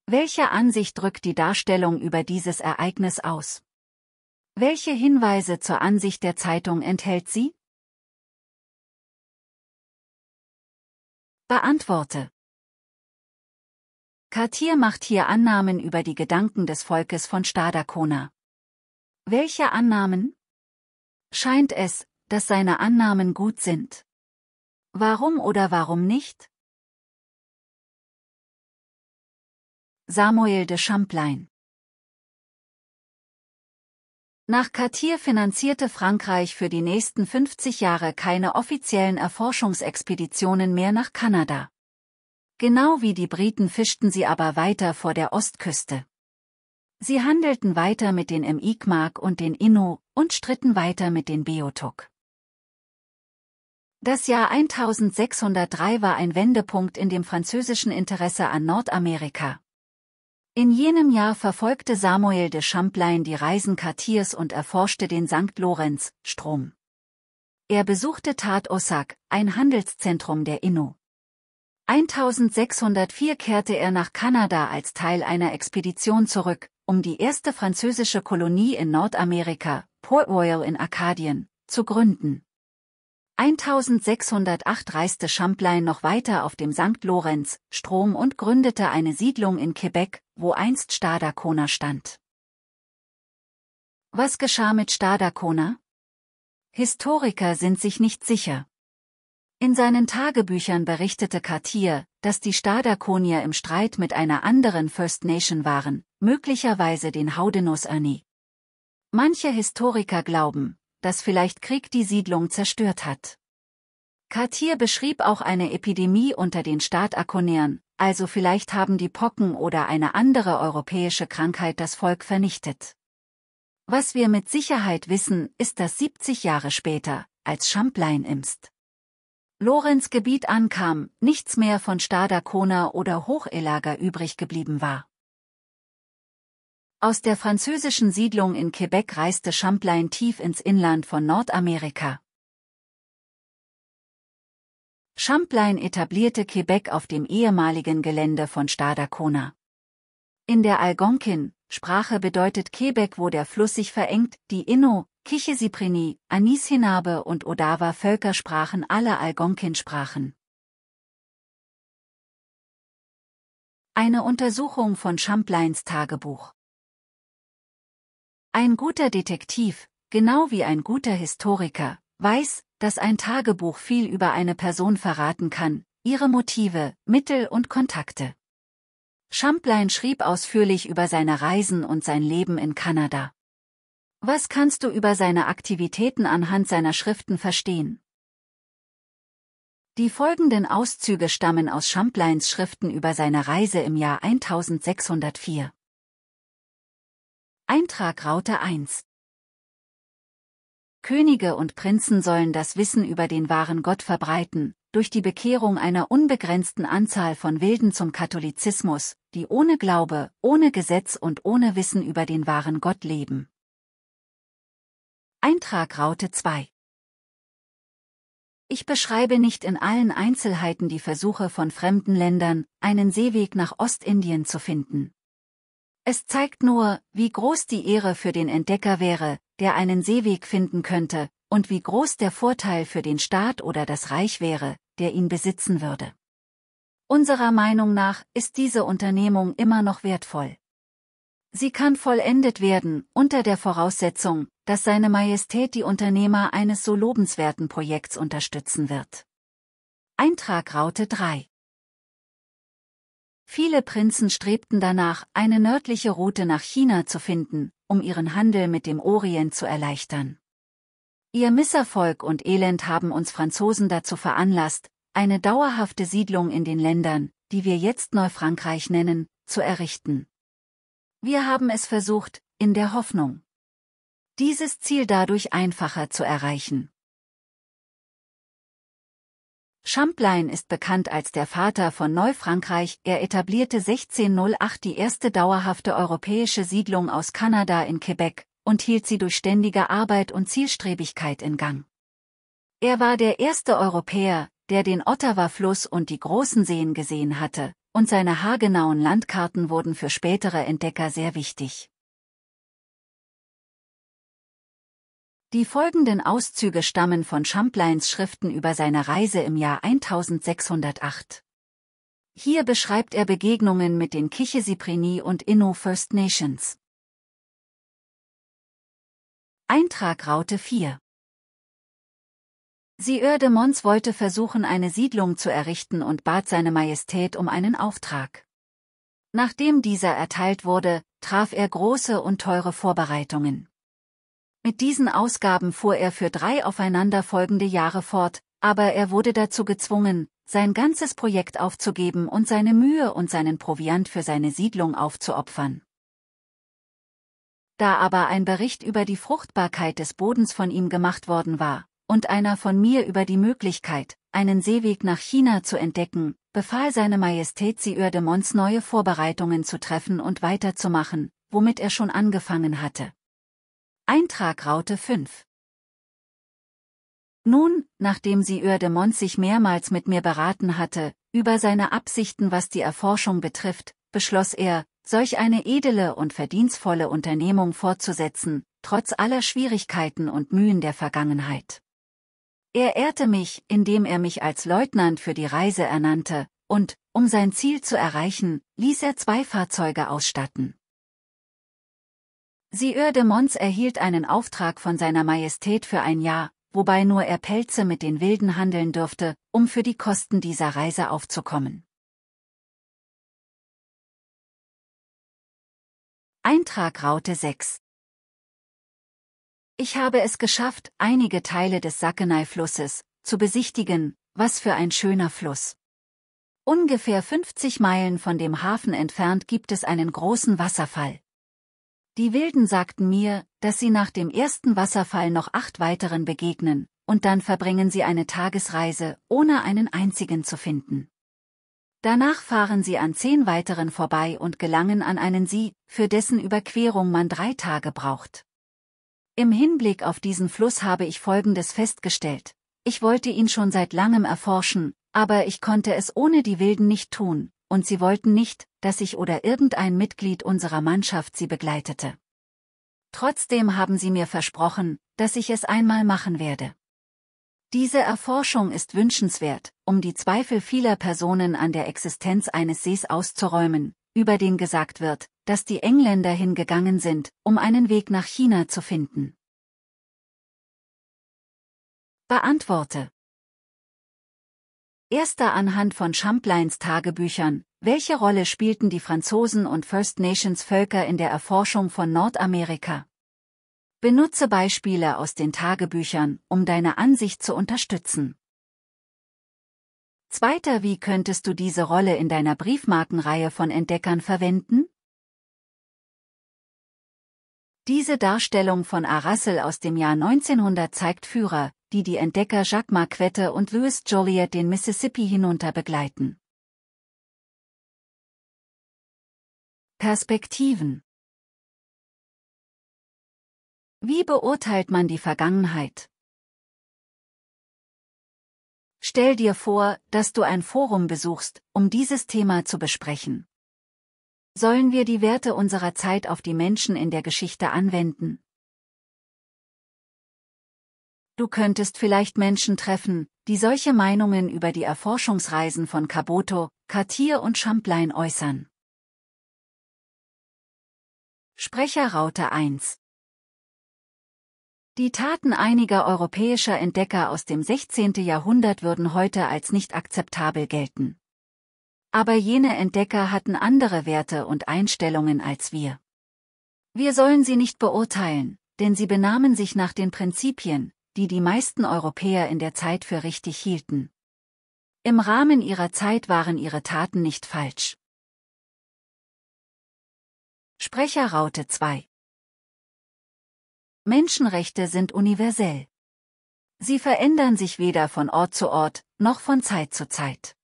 Welche Ansicht drückt die Darstellung über dieses Ereignis aus? Welche Hinweise zur Ansicht der Zeitung enthält sie? Beantworte. Cartier macht hier Annahmen über die Gedanken des Volkes von Stadacona. Welche Annahmen? Scheint es, dass seine Annahmen gut sind. Warum oder warum nicht? Samuel de Champlain Nach Cartier finanzierte Frankreich für die nächsten 50 Jahre keine offiziellen Erforschungsexpeditionen mehr nach Kanada. Genau wie die Briten fischten sie aber weiter vor der Ostküste. Sie handelten weiter mit den Mi'kmaq und den Innu und stritten weiter mit den Beotuk. Das Jahr 1603 war ein Wendepunkt in dem französischen Interesse an Nordamerika. In jenem Jahr verfolgte Samuel de Champlain die Reisen Cartiers und erforschte den St. Lorenz, Strom. Er besuchte Tat Ossak, ein Handelszentrum der Innu. 1604 kehrte er nach Kanada als Teil einer Expedition zurück, um die erste französische Kolonie in Nordamerika, Port Royal in Arkadien, zu gründen. 1608 reiste Champlain noch weiter auf dem St. Lorenz, Strom und gründete eine Siedlung in Quebec, wo einst Stadacona stand. Was geschah mit Stadacona? Historiker sind sich nicht sicher. In seinen Tagebüchern berichtete Cartier, dass die Stadaconier im Streit mit einer anderen First Nation waren, möglicherweise den Haudenos Ernie. Manche Historiker glauben, dass vielleicht Krieg die Siedlung zerstört hat. Cartier beschrieb auch eine Epidemie unter den Staatarkonären, also vielleicht haben die Pocken oder eine andere europäische Krankheit das Volk vernichtet. Was wir mit Sicherheit wissen, ist, das 70 Jahre später, als Champlain imst. Lorenz Gebiet ankam, nichts mehr von Stadakona oder Hochelager übrig geblieben war. Aus der französischen Siedlung in Quebec reiste Champlain tief ins Inland von Nordamerika. Champlain etablierte Quebec auf dem ehemaligen Gelände von Stadacona. In der Algonquin-Sprache bedeutet Quebec, wo der Fluss sich verengt, die Inno, Kichesiprini, Anishinaabe und Odawa Völkersprachen alle Algonquin-Sprachen. Eine Untersuchung von Champlains Tagebuch ein guter Detektiv, genau wie ein guter Historiker, weiß, dass ein Tagebuch viel über eine Person verraten kann, ihre Motive, Mittel und Kontakte. Champlain schrieb ausführlich über seine Reisen und sein Leben in Kanada. Was kannst du über seine Aktivitäten anhand seiner Schriften verstehen? Die folgenden Auszüge stammen aus Champlains Schriften über seine Reise im Jahr 1604. Eintrag Raute 1 Könige und Prinzen sollen das Wissen über den wahren Gott verbreiten, durch die Bekehrung einer unbegrenzten Anzahl von Wilden zum Katholizismus, die ohne Glaube, ohne Gesetz und ohne Wissen über den wahren Gott leben. Eintrag Raute 2 ich beschreibe nicht in allen Einzelheiten die Versuche von fremden Ländern, einen Seeweg nach Ostindien zu finden. Es zeigt nur, wie groß die Ehre für den Entdecker wäre, der einen Seeweg finden könnte, und wie groß der Vorteil für den Staat oder das Reich wäre, der ihn besitzen würde. Unserer Meinung nach ist diese Unternehmung immer noch wertvoll. Sie kann vollendet werden, unter der Voraussetzung, dass seine Majestät die Unternehmer eines so lobenswerten Projekts unterstützen wird. Eintrag Raute 3 Viele Prinzen strebten danach, eine nördliche Route nach China zu finden, um ihren Handel mit dem Orient zu erleichtern. Ihr Misserfolg und Elend haben uns Franzosen dazu veranlasst, eine dauerhafte Siedlung in den Ländern, die wir jetzt Neufrankreich nennen, zu errichten. Wir haben es versucht, in der Hoffnung, dieses Ziel dadurch einfacher zu erreichen. Champlain ist bekannt als der Vater von Neufrankreich, er etablierte 1608 die erste dauerhafte europäische Siedlung aus Kanada in Quebec und hielt sie durch ständige Arbeit und Zielstrebigkeit in Gang. Er war der erste Europäer, der den Ottawa-Fluss und die großen Seen gesehen hatte, und seine haargenauen Landkarten wurden für spätere Entdecker sehr wichtig. Die folgenden Auszüge stammen von Champlains Schriften über seine Reise im Jahr 1608. Hier beschreibt er Begegnungen mit den Kichesiprini und Innu First Nations. Eintrag Raute 4 Sieur de Mons wollte versuchen eine Siedlung zu errichten und bat seine Majestät um einen Auftrag. Nachdem dieser erteilt wurde, traf er große und teure Vorbereitungen. Mit diesen Ausgaben fuhr er für drei aufeinanderfolgende Jahre fort, aber er wurde dazu gezwungen, sein ganzes Projekt aufzugeben und seine Mühe und seinen Proviant für seine Siedlung aufzuopfern. Da aber ein Bericht über die Fruchtbarkeit des Bodens von ihm gemacht worden war, und einer von mir über die Möglichkeit, einen Seeweg nach China zu entdecken, befahl seine Majestät Sieur de Mons neue Vorbereitungen zu treffen und weiterzumachen, womit er schon angefangen hatte. Eintrag Raute 5 nun, nachdem sie Oerdemont sich mehrmals mit mir beraten hatte, über seine Absichten was die Erforschung betrifft, beschloss er, solch eine edle und verdienstvolle Unternehmung fortzusetzen, trotz aller Schwierigkeiten und Mühen der Vergangenheit. Er ehrte mich, indem er mich als Leutnant für die Reise ernannte, und, um sein Ziel zu erreichen, ließ er zwei Fahrzeuge ausstatten. Sieur de Mons erhielt einen Auftrag von seiner Majestät für ein Jahr, wobei nur er Pelze mit den Wilden handeln dürfte, um für die Kosten dieser Reise aufzukommen. Eintrag Raute 6 Ich habe es geschafft, einige Teile des Sakenai-Flusses zu besichtigen, was für ein schöner Fluss. Ungefähr 50 Meilen von dem Hafen entfernt gibt es einen großen Wasserfall. Die Wilden sagten mir, dass sie nach dem ersten Wasserfall noch acht weiteren begegnen, und dann verbringen sie eine Tagesreise, ohne einen einzigen zu finden. Danach fahren sie an zehn weiteren vorbei und gelangen an einen See, für dessen Überquerung man drei Tage braucht. Im Hinblick auf diesen Fluss habe ich Folgendes festgestellt. Ich wollte ihn schon seit langem erforschen, aber ich konnte es ohne die Wilden nicht tun, und sie wollten nicht, dass ich oder irgendein Mitglied unserer Mannschaft sie begleitete. Trotzdem haben sie mir versprochen, dass ich es einmal machen werde. Diese Erforschung ist wünschenswert, um die Zweifel vieler Personen an der Existenz eines Sees auszuräumen, über den gesagt wird, dass die Engländer hingegangen sind, um einen Weg nach China zu finden. Beantworte Erster anhand von Champlains Tagebüchern, welche Rolle spielten die Franzosen und First Nations Völker in der Erforschung von Nordamerika? Benutze Beispiele aus den Tagebüchern, um deine Ansicht zu unterstützen. Zweiter, wie könntest du diese Rolle in deiner Briefmarkenreihe von Entdeckern verwenden? Diese Darstellung von Arassel aus dem Jahr 1900 zeigt Führer, die die Entdecker Jacques Marquette und Louis Joliet den Mississippi hinunter begleiten. Perspektiven Wie beurteilt man die Vergangenheit? Stell dir vor, dass du ein Forum besuchst, um dieses Thema zu besprechen. Sollen wir die Werte unserer Zeit auf die Menschen in der Geschichte anwenden? Du könntest vielleicht Menschen treffen, die solche Meinungen über die Erforschungsreisen von Caboto, Cartier und Champlain äußern. Sprecher Raute 1 Die Taten einiger europäischer Entdecker aus dem 16. Jahrhundert würden heute als nicht akzeptabel gelten. Aber jene Entdecker hatten andere Werte und Einstellungen als wir. Wir sollen sie nicht beurteilen, denn sie benahmen sich nach den Prinzipien, die die meisten Europäer in der Zeit für richtig hielten. Im Rahmen ihrer Zeit waren ihre Taten nicht falsch. Sprecherraute 2 Menschenrechte sind universell. Sie verändern sich weder von Ort zu Ort, noch von Zeit zu Zeit.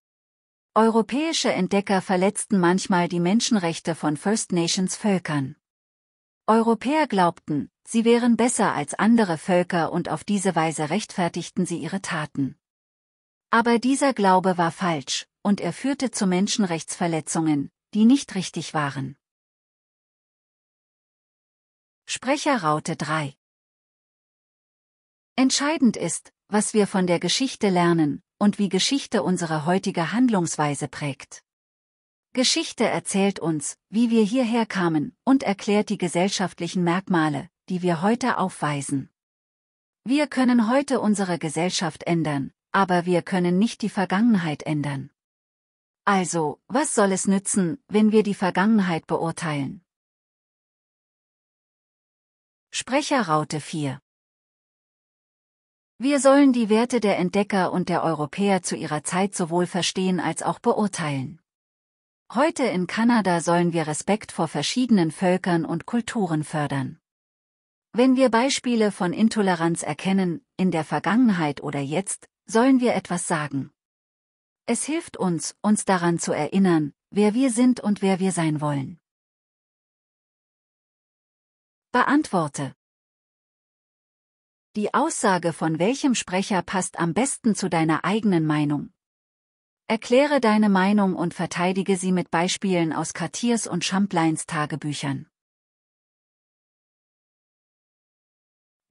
Europäische Entdecker verletzten manchmal die Menschenrechte von First Nations Völkern. Europäer glaubten, Sie wären besser als andere Völker und auf diese Weise rechtfertigten sie ihre Taten. Aber dieser Glaube war falsch, und er führte zu Menschenrechtsverletzungen, die nicht richtig waren. Sprecherraute 3 Entscheidend ist, was wir von der Geschichte lernen, und wie Geschichte unsere heutige Handlungsweise prägt. Geschichte erzählt uns, wie wir hierher kamen, und erklärt die gesellschaftlichen Merkmale, die wir heute aufweisen. Wir können heute unsere Gesellschaft ändern, aber wir können nicht die Vergangenheit ändern. Also, was soll es nützen, wenn wir die Vergangenheit beurteilen? Sprecherraute 4 Wir sollen die Werte der Entdecker und der Europäer zu ihrer Zeit sowohl verstehen als auch beurteilen. Heute in Kanada sollen wir Respekt vor verschiedenen Völkern und Kulturen fördern. Wenn wir Beispiele von Intoleranz erkennen, in der Vergangenheit oder jetzt, sollen wir etwas sagen. Es hilft uns, uns daran zu erinnern, wer wir sind und wer wir sein wollen. Beantworte Die Aussage von welchem Sprecher passt am besten zu deiner eigenen Meinung. Erkläre deine Meinung und verteidige sie mit Beispielen aus Cartiers und Champlains Tagebüchern.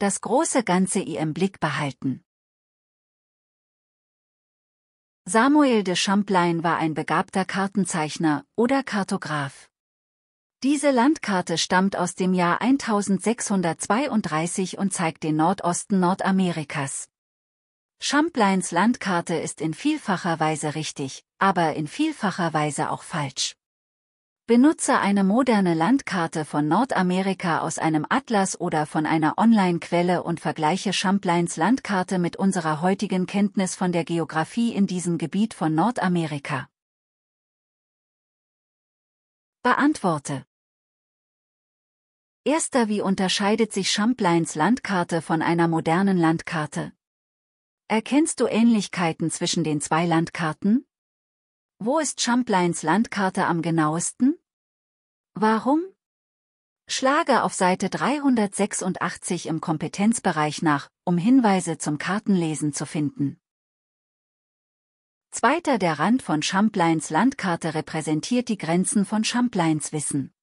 das große Ganze ihr im Blick behalten. Samuel de Champlain war ein begabter Kartenzeichner oder Kartograf. Diese Landkarte stammt aus dem Jahr 1632 und zeigt den Nordosten Nordamerikas. Champlains Landkarte ist in vielfacher Weise richtig, aber in vielfacher Weise auch falsch. Benutze eine moderne Landkarte von Nordamerika aus einem Atlas oder von einer Online-Quelle und vergleiche Champlains Landkarte mit unserer heutigen Kenntnis von der Geografie in diesem Gebiet von Nordamerika. Beantworte Erster Wie unterscheidet sich Champlains Landkarte von einer modernen Landkarte? Erkennst du Ähnlichkeiten zwischen den zwei Landkarten? Wo ist Champlains Landkarte am genauesten? Warum? Schlage auf Seite 386 im Kompetenzbereich nach, um Hinweise zum Kartenlesen zu finden. Zweiter der Rand von Champlains Landkarte repräsentiert die Grenzen von Champlains Wissen.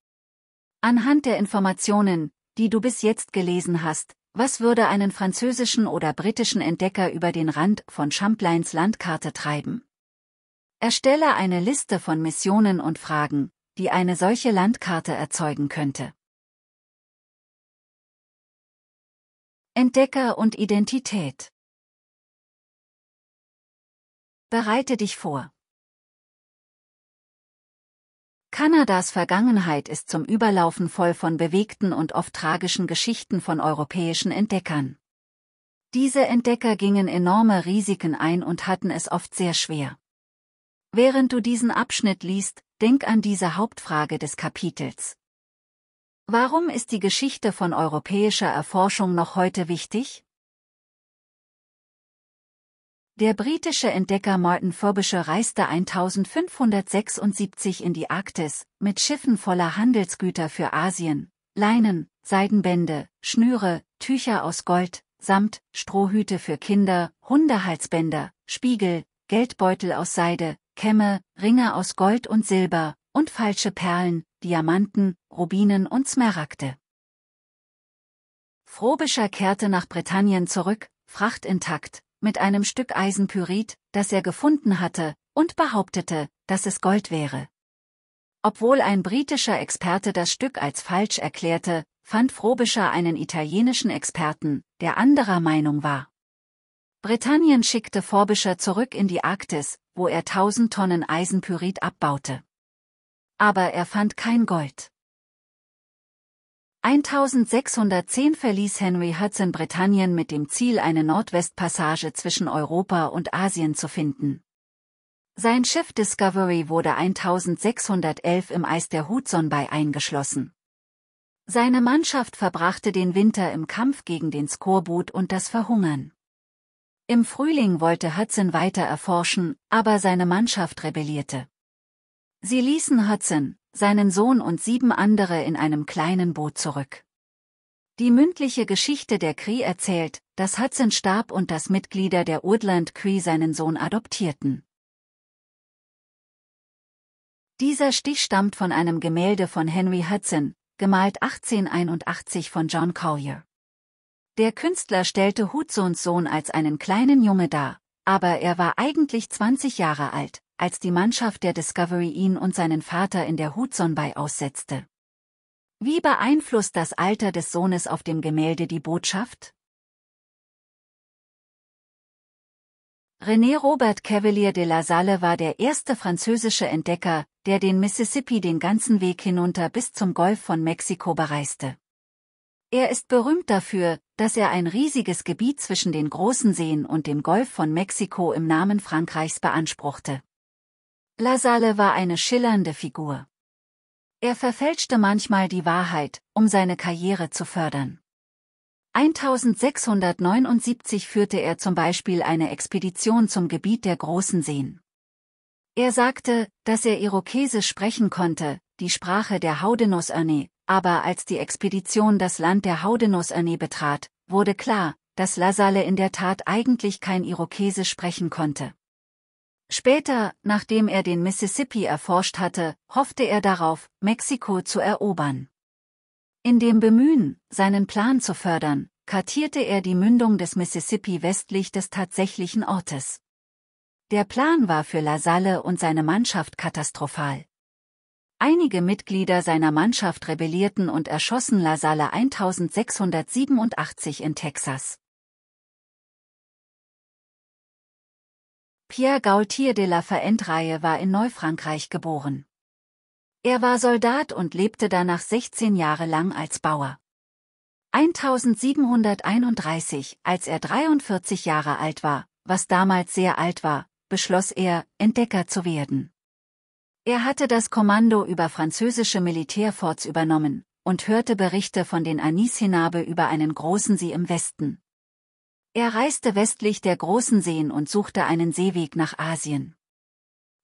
Anhand der Informationen, die du bis jetzt gelesen hast, was würde einen französischen oder britischen Entdecker über den Rand von Champlains Landkarte treiben? Erstelle eine Liste von Missionen und Fragen, die eine solche Landkarte erzeugen könnte. Entdecker und Identität Bereite dich vor. Kanadas Vergangenheit ist zum Überlaufen voll von bewegten und oft tragischen Geschichten von europäischen Entdeckern. Diese Entdecker gingen enorme Risiken ein und hatten es oft sehr schwer. Während du diesen Abschnitt liest, denk an diese Hauptfrage des Kapitels. Warum ist die Geschichte von europäischer Erforschung noch heute wichtig? Der britische Entdecker Martin Furbisher reiste 1576 in die Arktis, mit Schiffen voller Handelsgüter für Asien, Leinen, Seidenbände, Schnüre, Tücher aus Gold, Samt, Strohhüte für Kinder, Hundehalsbänder, Spiegel, Geldbeutel aus Seide, Kämme, Ringe aus Gold und Silber, und falsche Perlen, Diamanten, Rubinen und Smaragde. Frobisher kehrte nach Britannien zurück, Fracht intakt, mit einem Stück Eisenpyrit, das er gefunden hatte, und behauptete, dass es Gold wäre. Obwohl ein britischer Experte das Stück als falsch erklärte, fand Frobisher einen italienischen Experten, der anderer Meinung war. Britannien schickte Forbisher zurück in die Arktis, wo er 1000 Tonnen Eisenpyrit abbaute. Aber er fand kein Gold. 1610 verließ Henry Hudson Britannien mit dem Ziel, eine Nordwestpassage zwischen Europa und Asien zu finden. Sein Schiff Discovery wurde 1611 im Eis der Hudson Bay eingeschlossen. Seine Mannschaft verbrachte den Winter im Kampf gegen den Skorbut und das Verhungern. Im Frühling wollte Hudson weiter erforschen, aber seine Mannschaft rebellierte. Sie ließen Hudson, seinen Sohn und sieben andere in einem kleinen Boot zurück. Die mündliche Geschichte der Cree erzählt, dass Hudson starb und dass Mitglieder der Woodland Cree seinen Sohn adoptierten. Dieser Stich stammt von einem Gemälde von Henry Hudson, gemalt 1881 von John Collier. Der Künstler stellte Hutzons Sohn als einen kleinen Junge dar, aber er war eigentlich 20 Jahre alt, als die Mannschaft der Discovery ihn und seinen Vater in der Hudson bei aussetzte. Wie beeinflusst das Alter des Sohnes auf dem Gemälde die Botschaft? René Robert Cavalier de la Salle war der erste französische Entdecker, der den Mississippi den ganzen Weg hinunter bis zum Golf von Mexiko bereiste. Er ist berühmt dafür, dass er ein riesiges Gebiet zwischen den großen Seen und dem Golf von Mexiko im Namen Frankreichs beanspruchte. La Salle war eine schillernde Figur. Er verfälschte manchmal die Wahrheit, um seine Karriere zu fördern. 1679 führte er zum Beispiel eine Expedition zum Gebiet der großen Seen. Er sagte, dass er Irokesisch sprechen konnte, die Sprache der Haudenos Örne, aber als die Expedition das Land der Haudenosaunee betrat, wurde klar, dass Lasalle in der Tat eigentlich kein Irokese sprechen konnte. Später, nachdem er den Mississippi erforscht hatte, hoffte er darauf, Mexiko zu erobern. In dem Bemühen, seinen Plan zu fördern, kartierte er die Mündung des Mississippi westlich des tatsächlichen Ortes. Der Plan war für Lasalle und seine Mannschaft katastrophal. Einige Mitglieder seiner Mannschaft rebellierten und erschossen La Salle 1687 in Texas. Pierre Gaultier de la Faentraille war in Neufrankreich geboren. Er war Soldat und lebte danach 16 Jahre lang als Bauer. 1731, als er 43 Jahre alt war, was damals sehr alt war, beschloss er, Entdecker zu werden. Er hatte das Kommando über französische Militärforts übernommen und hörte Berichte von den Anishinaabe über einen großen See im Westen. Er reiste westlich der großen Seen und suchte einen Seeweg nach Asien.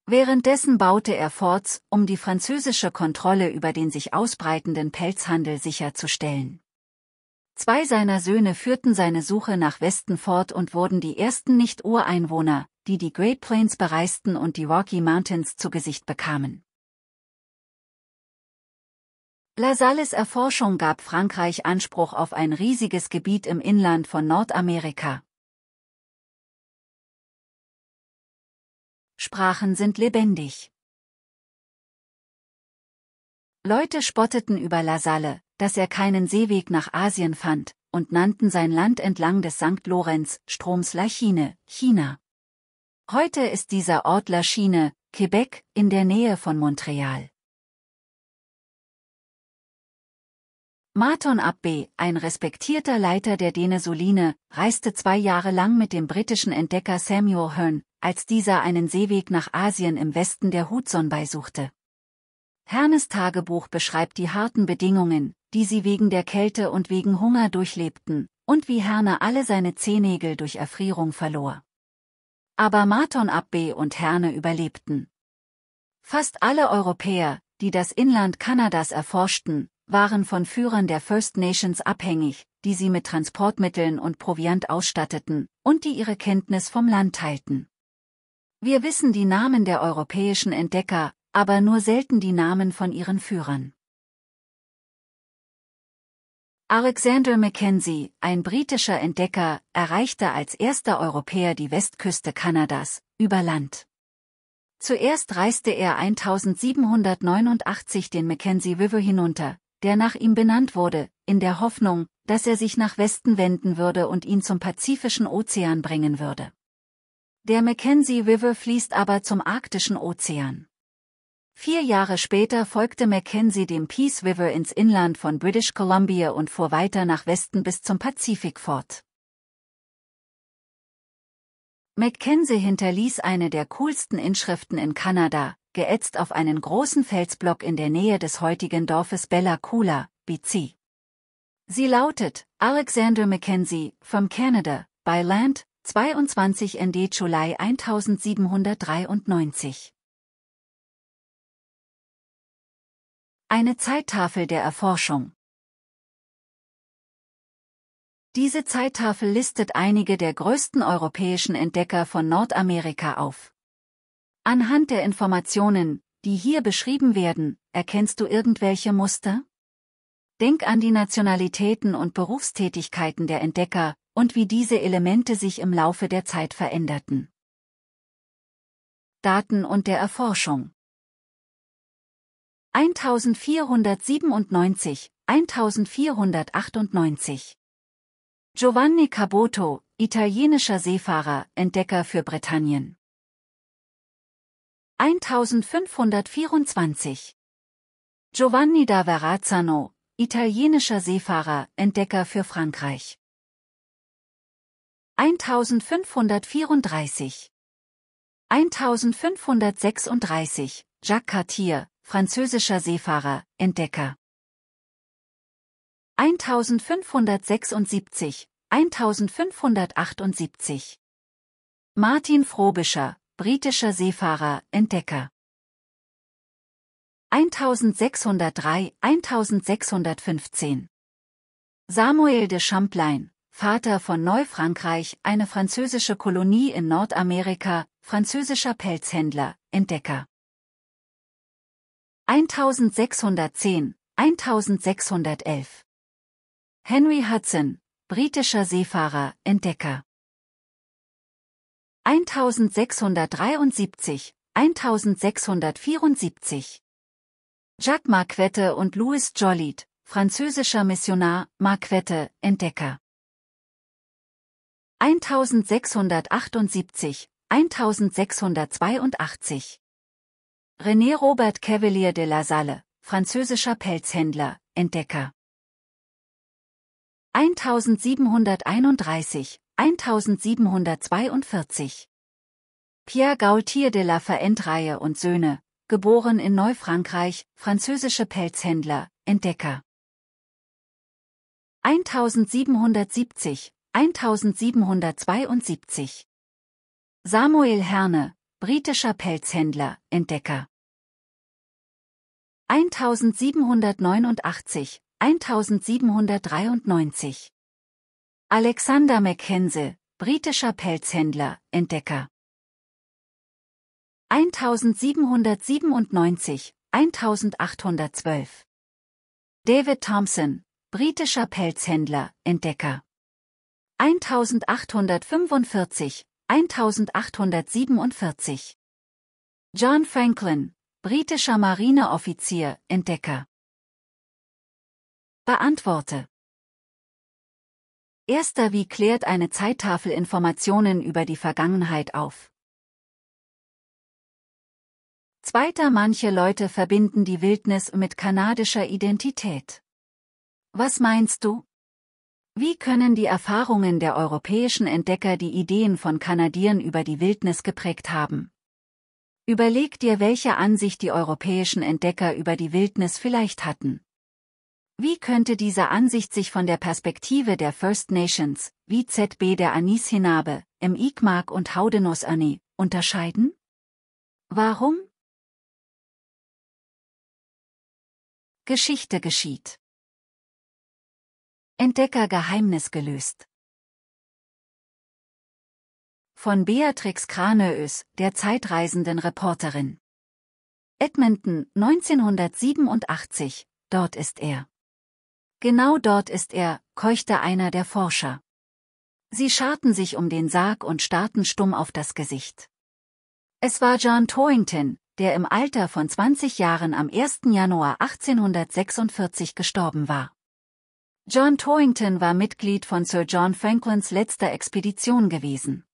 Währenddessen baute er Forts, um die französische Kontrolle über den sich ausbreitenden Pelzhandel sicherzustellen. Zwei seiner Söhne führten seine Suche nach Westen fort und wurden die ersten Nicht-Ureinwohner, die die Great Plains bereisten und die Rocky Mountains zu Gesicht bekamen. La Salles Erforschung gab Frankreich Anspruch auf ein riesiges Gebiet im Inland von Nordamerika. Sprachen sind lebendig. Leute spotteten über La Salle, dass er keinen Seeweg nach Asien fand, und nannten sein Land entlang des St. Lorenz-Stroms La Chine, China. Heute ist dieser Ort La Chine, Quebec, in der Nähe von Montreal. Marton Abbe, ein respektierter Leiter der Denesoline, reiste zwei Jahre lang mit dem britischen Entdecker Samuel Hearn, als dieser einen Seeweg nach Asien im Westen der Hudson beisuchte. Hernes Tagebuch beschreibt die harten Bedingungen, die sie wegen der Kälte und wegen Hunger durchlebten, und wie Herne alle seine Zehennägel durch Erfrierung verlor aber Marton Abbe und Herne überlebten. Fast alle Europäer, die das Inland Kanadas erforschten, waren von Führern der First Nations abhängig, die sie mit Transportmitteln und Proviant ausstatteten und die ihre Kenntnis vom Land teilten. Wir wissen die Namen der europäischen Entdecker, aber nur selten die Namen von ihren Führern. Alexander Mackenzie, ein britischer Entdecker, erreichte als erster Europäer die Westküste Kanadas, über Land. Zuerst reiste er 1789 den Mackenzie River hinunter, der nach ihm benannt wurde, in der Hoffnung, dass er sich nach Westen wenden würde und ihn zum Pazifischen Ozean bringen würde. Der Mackenzie River fließt aber zum Arktischen Ozean. Vier Jahre später folgte Mackenzie dem Peace River ins Inland von British Columbia und fuhr weiter nach Westen bis zum Pazifik fort. Mackenzie hinterließ eine der coolsten Inschriften in Kanada, geätzt auf einen großen Felsblock in der Nähe des heutigen Dorfes Bella Coola, BC. Sie lautet, Alexander Mackenzie, from Canada, by land, 22 ND July 1793. Eine Zeittafel der Erforschung. Diese Zeittafel listet einige der größten europäischen Entdecker von Nordamerika auf. Anhand der Informationen, die hier beschrieben werden, erkennst du irgendwelche Muster? Denk an die Nationalitäten und Berufstätigkeiten der Entdecker und wie diese Elemente sich im Laufe der Zeit veränderten. Daten und der Erforschung 1497, 1498. Giovanni Caboto, italienischer Seefahrer, Entdecker für Britannien. 1524. Giovanni da Verrazzano, italienischer Seefahrer, Entdecker für Frankreich. 1534. 1536, Jacques Cartier, französischer Seefahrer, Entdecker. 1576, 1578. Martin Frobischer, britischer Seefahrer, Entdecker. 1603, 1615. Samuel de Champlain, Vater von Neufrankreich, eine französische Kolonie in Nordamerika, französischer Pelzhändler, Entdecker. 1610, 1611. Henry Hudson, britischer Seefahrer, Entdecker. 1673, 1674. Jacques Marquette und Louis Jolliet, französischer Missionar, Marquette, Entdecker. 1678, 1682. René Robert Cavalier de la Salle, französischer Pelzhändler, Entdecker. 1731, 1742 Pierre Gaultier de la Faentraie und Söhne, geboren in Neufrankreich, französische Pelzhändler, Entdecker. 1770, 1772 Samuel Herne, britischer Pelzhändler, Entdecker. 1789, 1793. Alexander Mackenzie, britischer Pelzhändler, Entdecker. 1797, 1812. David Thompson, britischer Pelzhändler, Entdecker. 1845, 1847. John Franklin, Britischer Marineoffizier, Entdecker. Beantworte. Erster Wie klärt eine Zeittafel Informationen über die Vergangenheit auf? Zweiter Manche Leute verbinden die Wildnis mit kanadischer Identität. Was meinst du? Wie können die Erfahrungen der europäischen Entdecker die Ideen von Kanadiern über die Wildnis geprägt haben? Überleg dir, welche Ansicht die europäischen Entdecker über die Wildnis vielleicht hatten. Wie könnte diese Ansicht sich von der Perspektive der First Nations, wie ZB der Anis Hinabe, im Igmark und Haudenos Ani, unterscheiden? Warum? Geschichte geschieht. Entdecker Geheimnis gelöst von Beatrix Kraneös, der zeitreisenden Reporterin. Edmonton, 1987, dort ist er. Genau dort ist er, keuchte einer der Forscher. Sie scharten sich um den Sarg und starrten stumm auf das Gesicht. Es war John Torrington, der im Alter von 20 Jahren am 1. Januar 1846 gestorben war. John Torrington war Mitglied von Sir John Franklins letzter Expedition gewesen.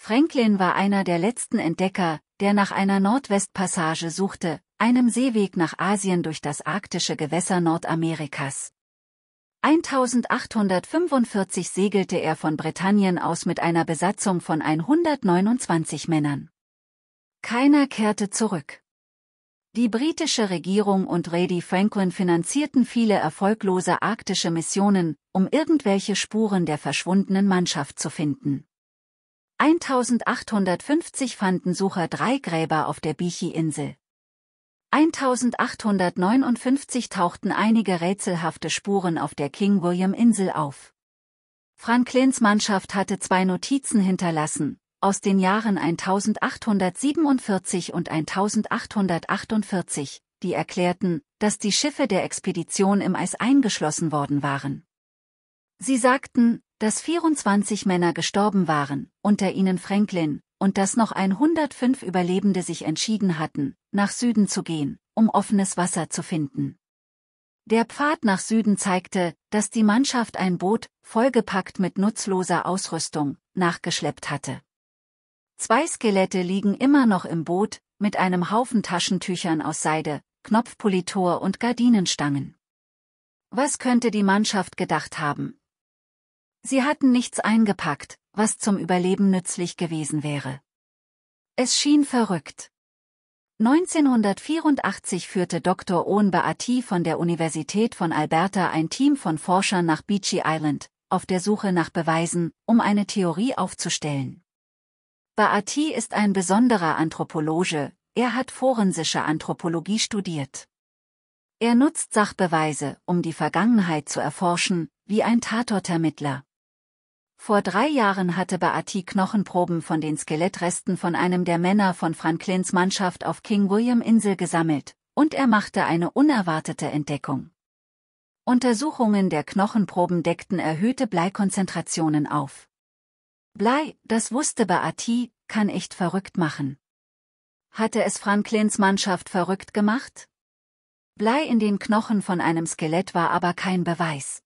Franklin war einer der letzten Entdecker, der nach einer Nordwestpassage suchte, einem Seeweg nach Asien durch das arktische Gewässer Nordamerikas. 1845 segelte er von Britannien aus mit einer Besatzung von 129 Männern. Keiner kehrte zurück. Die britische Regierung und Rady Franklin finanzierten viele erfolglose arktische Missionen, um irgendwelche Spuren der verschwundenen Mannschaft zu finden. 1850 fanden Sucher drei Gräber auf der Bichi-Insel. 1859 tauchten einige rätselhafte Spuren auf der King William-Insel auf. Franklins Mannschaft hatte zwei Notizen hinterlassen, aus den Jahren 1847 und 1848, die erklärten, dass die Schiffe der Expedition im Eis eingeschlossen worden waren. Sie sagten, dass 24 Männer gestorben waren, unter ihnen Franklin, und dass noch 105 Überlebende sich entschieden hatten, nach Süden zu gehen, um offenes Wasser zu finden. Der Pfad nach Süden zeigte, dass die Mannschaft ein Boot, vollgepackt mit nutzloser Ausrüstung, nachgeschleppt hatte. Zwei Skelette liegen immer noch im Boot, mit einem Haufen Taschentüchern aus Seide, Knopfpolitor und Gardinenstangen. Was könnte die Mannschaft gedacht haben, Sie hatten nichts eingepackt, was zum Überleben nützlich gewesen wäre. Es schien verrückt. 1984 führte Dr. Owen Baati von der Universität von Alberta ein Team von Forschern nach Beachy Island, auf der Suche nach Beweisen, um eine Theorie aufzustellen. Baati ist ein besonderer Anthropologe, er hat forensische Anthropologie studiert. Er nutzt Sachbeweise, um die Vergangenheit zu erforschen, wie ein Tatortermittler. Vor drei Jahren hatte Beatty Knochenproben von den Skelettresten von einem der Männer von Franklins Mannschaft auf King William Insel gesammelt, und er machte eine unerwartete Entdeckung. Untersuchungen der Knochenproben deckten erhöhte Bleikonzentrationen auf. Blei, das wusste Beatty, kann echt verrückt machen. Hatte es Franklins Mannschaft verrückt gemacht? Blei in den Knochen von einem Skelett war aber kein Beweis.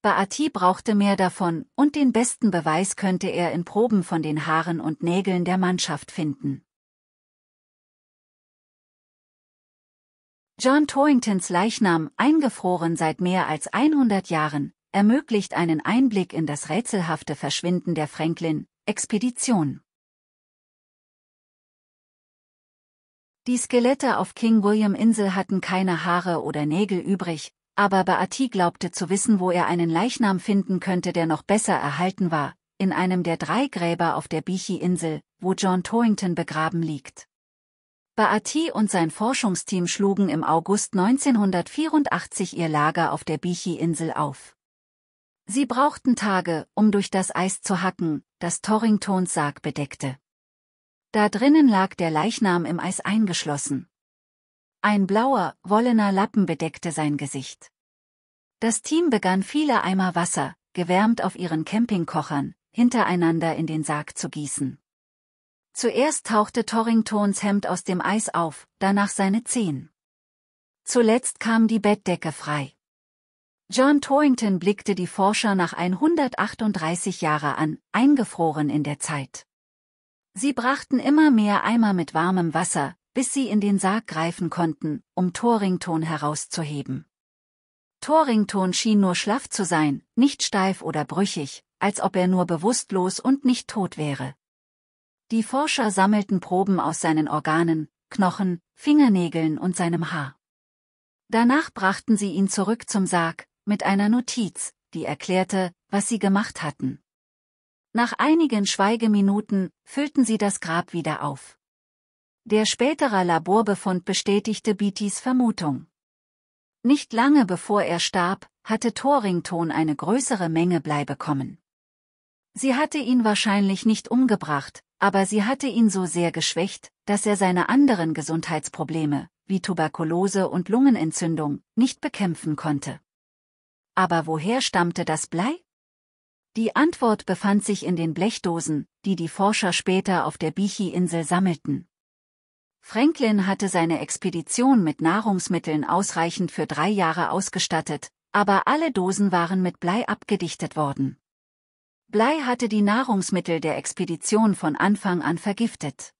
Baati brauchte mehr davon und den besten Beweis könnte er in Proben von den Haaren und Nägeln der Mannschaft finden. John Torringtons Leichnam, eingefroren seit mehr als 100 Jahren, ermöglicht einen Einblick in das rätselhafte Verschwinden der Franklin-Expedition. Die Skelette auf King William Insel hatten keine Haare oder Nägel übrig, aber Baati glaubte zu wissen, wo er einen Leichnam finden könnte, der noch besser erhalten war, in einem der drei Gräber auf der Bichi-Insel, wo John Torrington begraben liegt. Baati und sein Forschungsteam schlugen im August 1984 ihr Lager auf der Bichi-Insel auf. Sie brauchten Tage, um durch das Eis zu hacken, das Torringtons Sarg bedeckte. Da drinnen lag der Leichnam im Eis eingeschlossen. Ein blauer, wollener Lappen bedeckte sein Gesicht. Das Team begann viele Eimer Wasser, gewärmt auf ihren Campingkochern, hintereinander in den Sarg zu gießen. Zuerst tauchte Torringtons Hemd aus dem Eis auf, danach seine Zehen. Zuletzt kam die Bettdecke frei. John Torrington blickte die Forscher nach 138 Jahre an, eingefroren in der Zeit. Sie brachten immer mehr Eimer mit warmem Wasser, bis sie in den Sarg greifen konnten, um Torrington herauszuheben. Torrington schien nur schlaff zu sein, nicht steif oder brüchig, als ob er nur bewusstlos und nicht tot wäre. Die Forscher sammelten Proben aus seinen Organen, Knochen, Fingernägeln und seinem Haar. Danach brachten sie ihn zurück zum Sarg, mit einer Notiz, die erklärte, was sie gemacht hatten. Nach einigen Schweigeminuten füllten sie das Grab wieder auf. Der späterer Laborbefund bestätigte Beatys Vermutung. Nicht lange bevor er starb, hatte Torrington eine größere Menge Blei bekommen. Sie hatte ihn wahrscheinlich nicht umgebracht, aber sie hatte ihn so sehr geschwächt, dass er seine anderen Gesundheitsprobleme, wie Tuberkulose und Lungenentzündung, nicht bekämpfen konnte. Aber woher stammte das Blei? Die Antwort befand sich in den Blechdosen, die die Forscher später auf der Bichi-Insel sammelten. Franklin hatte seine Expedition mit Nahrungsmitteln ausreichend für drei Jahre ausgestattet, aber alle Dosen waren mit Blei abgedichtet worden. Blei hatte die Nahrungsmittel der Expedition von Anfang an vergiftet.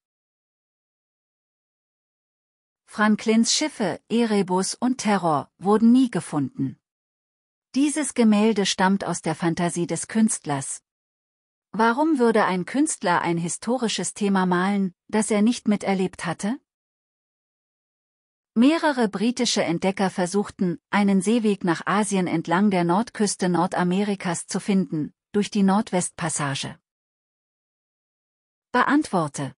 Franklins Schiffe, Erebus und Terror, wurden nie gefunden. Dieses Gemälde stammt aus der Fantasie des Künstlers, Warum würde ein Künstler ein historisches Thema malen, das er nicht miterlebt hatte? Mehrere britische Entdecker versuchten, einen Seeweg nach Asien entlang der Nordküste Nordamerikas zu finden, durch die Nordwestpassage. Beantworte.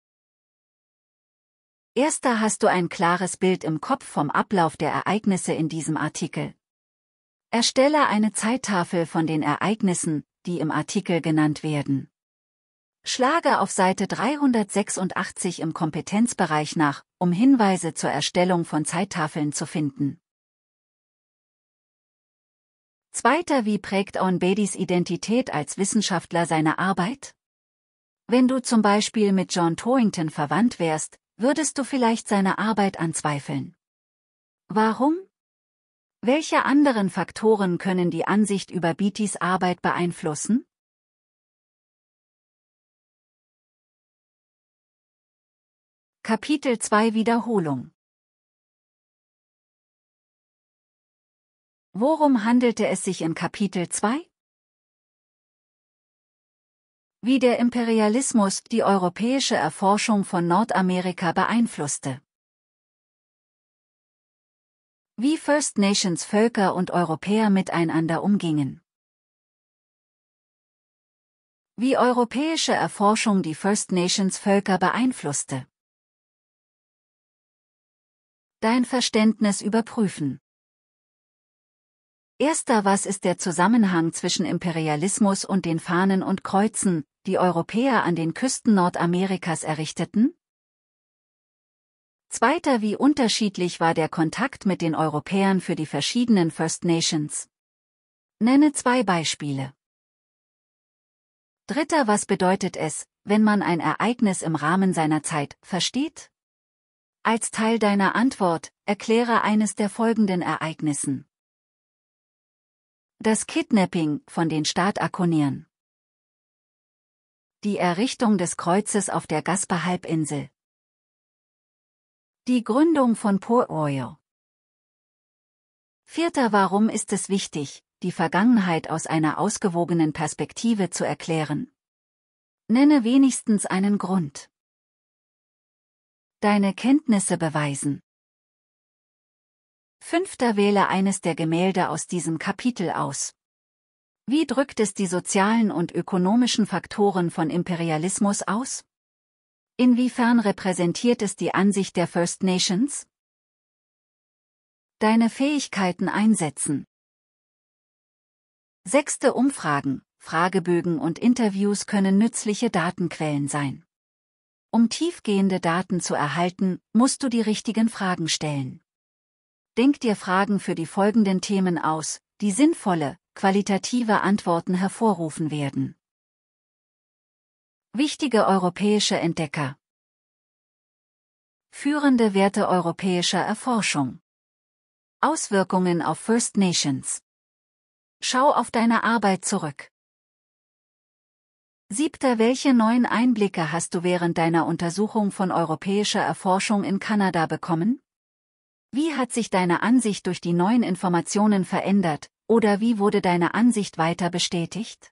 Erster hast du ein klares Bild im Kopf vom Ablauf der Ereignisse in diesem Artikel. Erstelle eine Zeittafel von den Ereignissen, die im Artikel genannt werden. Schlage auf Seite 386 im Kompetenzbereich nach, um Hinweise zur Erstellung von Zeittafeln zu finden. Zweiter Wie prägt Bedis Identität als Wissenschaftler seine Arbeit? Wenn du zum Beispiel mit John Torrington verwandt wärst, würdest du vielleicht seine Arbeit anzweifeln. Warum? Welche anderen Faktoren können die Ansicht über Beatys Arbeit beeinflussen? Kapitel 2 Wiederholung Worum handelte es sich in Kapitel 2? Wie der Imperialismus die europäische Erforschung von Nordamerika beeinflusste wie First Nations Völker und Europäer miteinander umgingen. Wie europäische Erforschung die First Nations Völker beeinflusste. Dein Verständnis überprüfen. Erster Was ist der Zusammenhang zwischen Imperialismus und den Fahnen und Kreuzen, die Europäer an den Küsten Nordamerikas errichteten? Zweiter wie unterschiedlich war der Kontakt mit den Europäern für die verschiedenen First Nations. Nenne zwei Beispiele. Dritter was bedeutet es, wenn man ein Ereignis im Rahmen seiner Zeit versteht? Als Teil deiner Antwort erkläre eines der folgenden Ereignissen. Das Kidnapping von den Staatakonieren. Die Errichtung des Kreuzes auf der Gasper-Halbinsel. Die Gründung von Poor Oil. Vierter Warum ist es wichtig, die Vergangenheit aus einer ausgewogenen Perspektive zu erklären? Nenne wenigstens einen Grund. Deine Kenntnisse beweisen. Fünfter Wähle eines der Gemälde aus diesem Kapitel aus. Wie drückt es die sozialen und ökonomischen Faktoren von Imperialismus aus? Inwiefern repräsentiert es die Ansicht der First Nations? Deine Fähigkeiten einsetzen. Sechste Umfragen, Fragebögen und Interviews können nützliche Datenquellen sein. Um tiefgehende Daten zu erhalten, musst du die richtigen Fragen stellen. Denk dir Fragen für die folgenden Themen aus, die sinnvolle, qualitative Antworten hervorrufen werden. Wichtige europäische Entdecker. Führende Werte europäischer Erforschung. Auswirkungen auf First Nations. Schau auf deine Arbeit zurück. Siebter. Welche neuen Einblicke hast du während deiner Untersuchung von europäischer Erforschung in Kanada bekommen? Wie hat sich deine Ansicht durch die neuen Informationen verändert, oder wie wurde deine Ansicht weiter bestätigt?